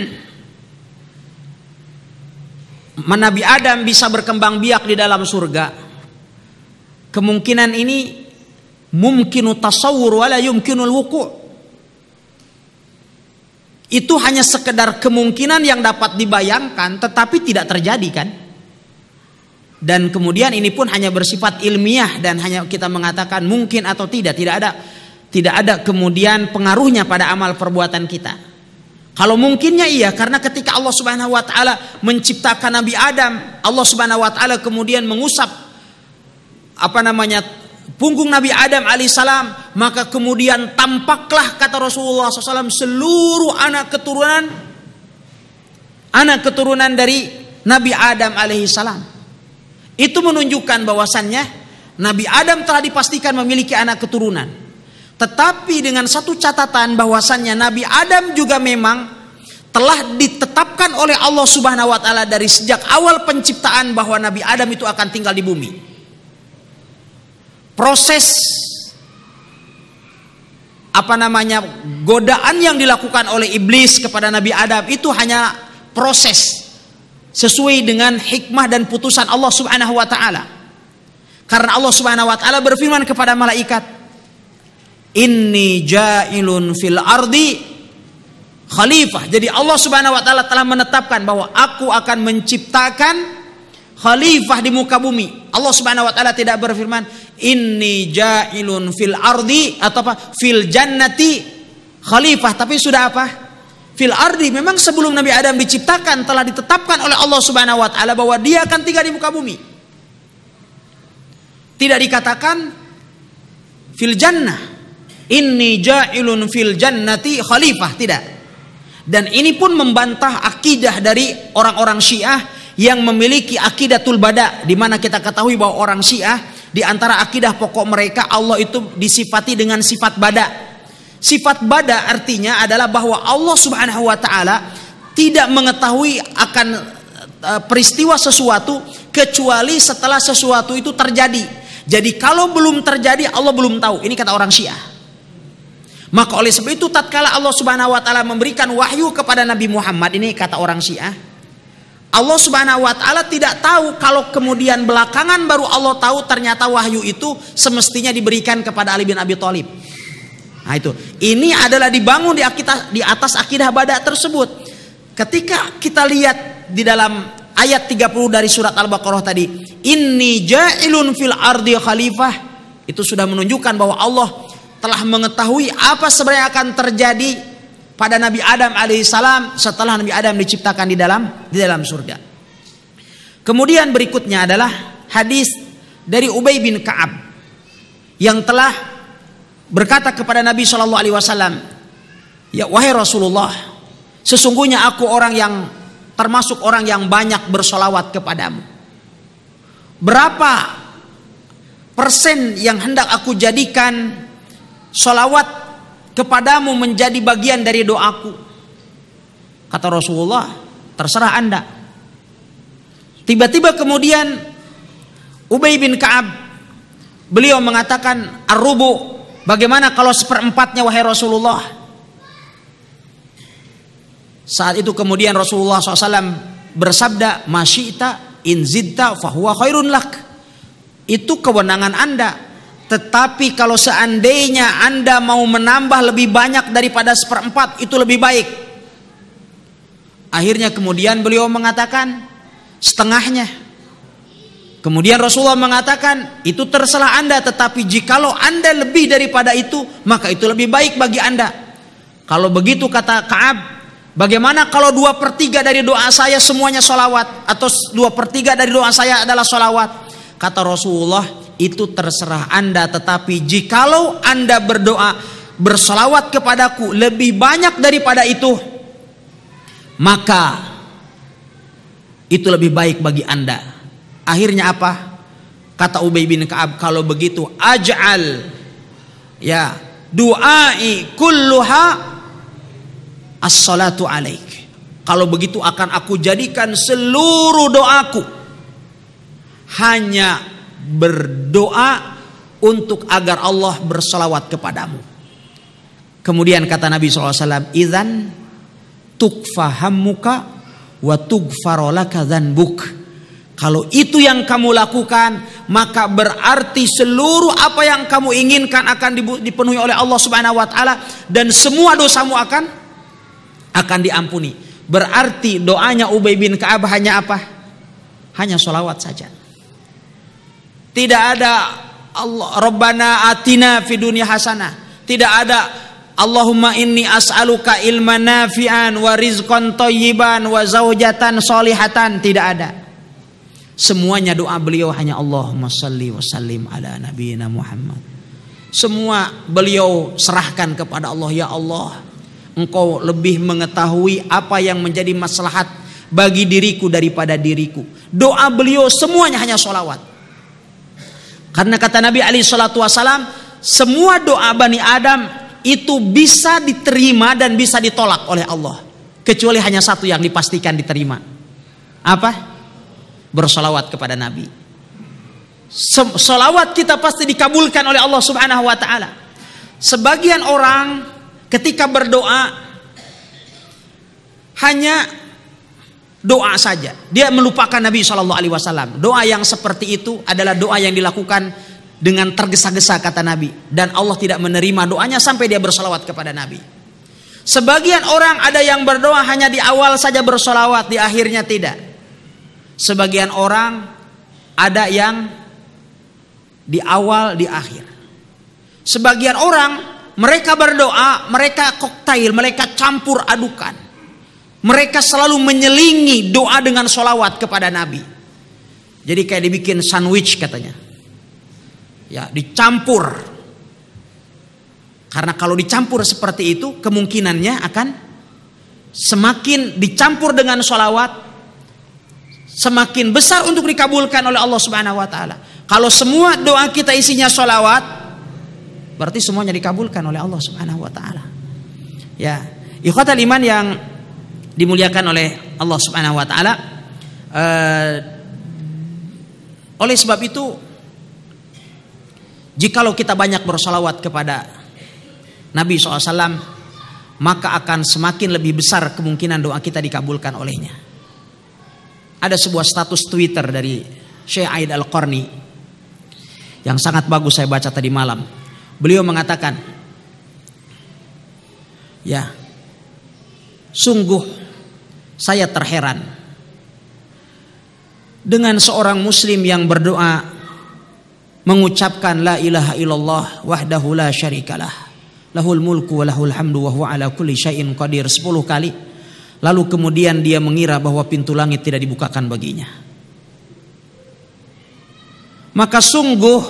Speaker 1: Nabi Adam bisa berkembang biak di dalam surga? Kemungkinan ini mungkin tasawur wala yumkinul wuku. Itu hanya sekedar kemungkinan yang dapat dibayangkan tetapi tidak terjadi kan? dan kemudian ini pun hanya bersifat ilmiah dan hanya kita mengatakan mungkin atau tidak tidak ada tidak ada kemudian pengaruhnya pada amal perbuatan kita kalau mungkinnya iya karena ketika Allah Subhanahu wa taala menciptakan Nabi Adam Allah Subhanahu wa taala kemudian mengusap apa namanya punggung Nabi Adam alaihissalam maka kemudian tampaklah kata Rasulullah SAW seluruh anak keturunan anak keturunan dari Nabi Adam alaihissalam itu menunjukkan bahwasannya Nabi Adam telah dipastikan memiliki anak keturunan. Tetapi dengan satu catatan bahwasannya Nabi Adam juga memang telah ditetapkan oleh Allah Subhanahu wa taala dari sejak awal penciptaan bahwa Nabi Adam itu akan tinggal di bumi. Proses apa namanya godaan yang dilakukan oleh iblis kepada Nabi Adam itu hanya proses sesuai dengan hikmah dan putusan Allah Subhanahu wa taala. Karena Allah Subhanahu wa taala berfirman kepada malaikat, "Inni ja'ilun fil ardi khalifah." Jadi Allah Subhanahu wa taala telah menetapkan bahwa aku akan menciptakan khalifah di muka bumi. Allah Subhanahu wa taala tidak berfirman, "Inni ja'ilun fil ardi" atau apa? "Fil jannati khalifah." Tapi sudah apa? fil ardi memang sebelum Nabi Adam diciptakan telah ditetapkan oleh Allah Subhanahu wa taala bahwa dia akan tinggal di muka bumi. Tidak dikatakan fil jannah. Inni ja'ilun fil jannati khalifah, tidak. Dan ini pun membantah akidah dari orang-orang Syiah yang memiliki tul bada di mana kita ketahui bahwa orang Syiah di antara akidah pokok mereka Allah itu disifati dengan sifat badak. Sifat bada artinya adalah bahwa Allah Subhanahu wa taala tidak mengetahui akan eh, peristiwa sesuatu kecuali setelah sesuatu itu terjadi. Jadi kalau belum terjadi Allah belum tahu. Ini kata orang Syiah. Maka oleh sebab itu tatkala Allah Subhanahu wa taala memberikan wahyu kepada Nabi Muhammad ini kata orang Syiah. Allah Subhanahu wa taala tidak tahu kalau kemudian belakangan baru Allah tahu ternyata wahyu itu semestinya diberikan kepada Ali bin Abi Thalib. Nah itu, ini adalah dibangun di, akita, di atas akidah badak tersebut. Ketika kita lihat di dalam ayat 30 dari surat Al-Baqarah tadi, ini ja'ilun fil ardi khalifah, itu sudah menunjukkan bahwa Allah telah mengetahui apa sebenarnya akan terjadi pada Nabi Adam alaihissalam setelah Nabi Adam diciptakan di dalam di dalam surga. Kemudian berikutnya adalah hadis dari Ubay bin Kaab yang telah berkata kepada Nabi Shallallahu Alaihi Wasallam, ya wahai Rasulullah, sesungguhnya aku orang yang termasuk orang yang banyak bersolawat kepadamu. Berapa persen yang hendak aku jadikan solawat kepadamu menjadi bagian dari doaku? Kata Rasulullah, terserah anda. Tiba-tiba kemudian Ubay bin Kaab beliau mengatakan arubu Bagaimana kalau seperempatnya wahai Rasulullah? Saat itu kemudian Rasulullah SAW bersabda, Masyita inzidta fahuwa khairun lak. Itu kewenangan anda. Tetapi kalau seandainya anda mau menambah lebih banyak daripada seperempat, itu lebih baik. Akhirnya kemudian beliau mengatakan, setengahnya. Kemudian Rasulullah mengatakan, itu terserah Anda, tetapi jikalau Anda lebih daripada itu, maka itu lebih baik bagi Anda. Kalau begitu kata Kaab, bagaimana kalau dua per tiga dari doa saya semuanya sholawat? Atau dua per tiga dari doa saya adalah sholawat? Kata Rasulullah, itu terserah Anda, tetapi jikalau Anda berdoa, bersolawat kepadaku lebih banyak daripada itu, maka itu lebih baik bagi Anda. Akhirnya apa? Kata Ubay bin Kaab, kalau begitu aj'al ya du'ai kulluha as-salatu alaik. Kalau begitu akan aku jadikan seluruh doaku hanya berdoa untuk agar Allah berselawat kepadamu. Kemudian kata Nabi SAW, Izan tukfahammuka wa tugfarolaka buk kalau itu yang kamu lakukan, maka berarti seluruh apa yang kamu inginkan akan dipenuhi oleh Allah Subhanahu wa taala dan semua dosamu akan akan diampuni. Berarti doanya Ubay bin Ka'ab hanya apa? Hanya solawat saja. Tidak ada Allah Rabbana atina fi dunya hasanah. Tidak ada Allahumma inni as'aluka ilman nafi'an wa rizqan thayyiban wa zaujatan solihatan. Tidak ada. Semuanya doa beliau hanya Allahumma salli wa sallim ala nabiyina Muhammad. Semua beliau serahkan kepada Allah, ya Allah, Engkau lebih mengetahui apa yang menjadi maslahat bagi diriku daripada diriku. Doa beliau semuanya hanya sholawat. Karena kata Nabi Ali Shallallahu Wasallam, semua doa bani Adam itu bisa diterima dan bisa ditolak oleh Allah, kecuali hanya satu yang dipastikan diterima. Apa? bersolawat kepada Nabi. Solawat kita pasti dikabulkan oleh Allah Subhanahu wa Ta'ala. Sebagian orang ketika berdoa hanya doa saja. Dia melupakan Nabi Shallallahu Alaihi Wasallam. Doa yang seperti itu adalah doa yang dilakukan dengan tergesa-gesa kata Nabi dan Allah tidak menerima doanya sampai dia bersolawat kepada Nabi. Sebagian orang ada yang berdoa hanya di awal saja bersolawat, di akhirnya tidak. Sebagian orang ada yang di awal, di akhir. Sebagian orang mereka berdoa, mereka koktail, mereka campur adukan. Mereka selalu menyelingi doa dengan solawat kepada Nabi. Jadi kayak dibikin sandwich katanya. Ya, dicampur. Karena kalau dicampur seperti itu, kemungkinannya akan semakin dicampur dengan solawat, semakin besar untuk dikabulkan oleh Allah Subhanahu wa taala. Kalau semua doa kita isinya sholawat, berarti semuanya dikabulkan oleh Allah Subhanahu wa taala. Ya, ikhwatal iman yang dimuliakan oleh Allah Subhanahu wa taala eh, oleh sebab itu jikalau kita banyak bersolawat kepada Nabi SAW maka akan semakin lebih besar kemungkinan doa kita dikabulkan olehnya. Ada sebuah status Twitter dari Syekh Aid Al-Qarni yang sangat bagus saya baca tadi malam. Beliau mengatakan, "Ya, sungguh saya terheran dengan seorang muslim yang berdoa mengucapkan la ilaha illallah wahdahu la syarikalah lahul mulku wa lahul hamdu wa huwa ala kulli syai'in qadir 10 kali Lalu kemudian dia mengira bahwa pintu langit tidak dibukakan baginya. Maka sungguh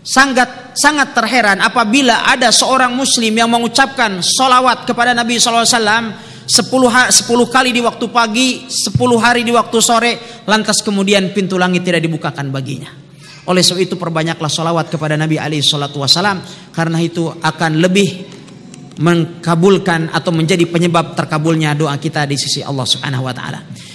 Speaker 1: sangat sangat terheran apabila ada seorang muslim yang mengucapkan solawat kepada Nabi SAW 10, sepuluh kali di waktu pagi, sepuluh hari di waktu sore, lantas kemudian pintu langit tidak dibukakan baginya. Oleh sebab itu perbanyaklah solawat kepada Nabi Ali Shallallahu Wasallam karena itu akan lebih mengkabulkan
Speaker 2: atau menjadi penyebab terkabulnya doa kita di sisi Allah Subhanahu wa taala.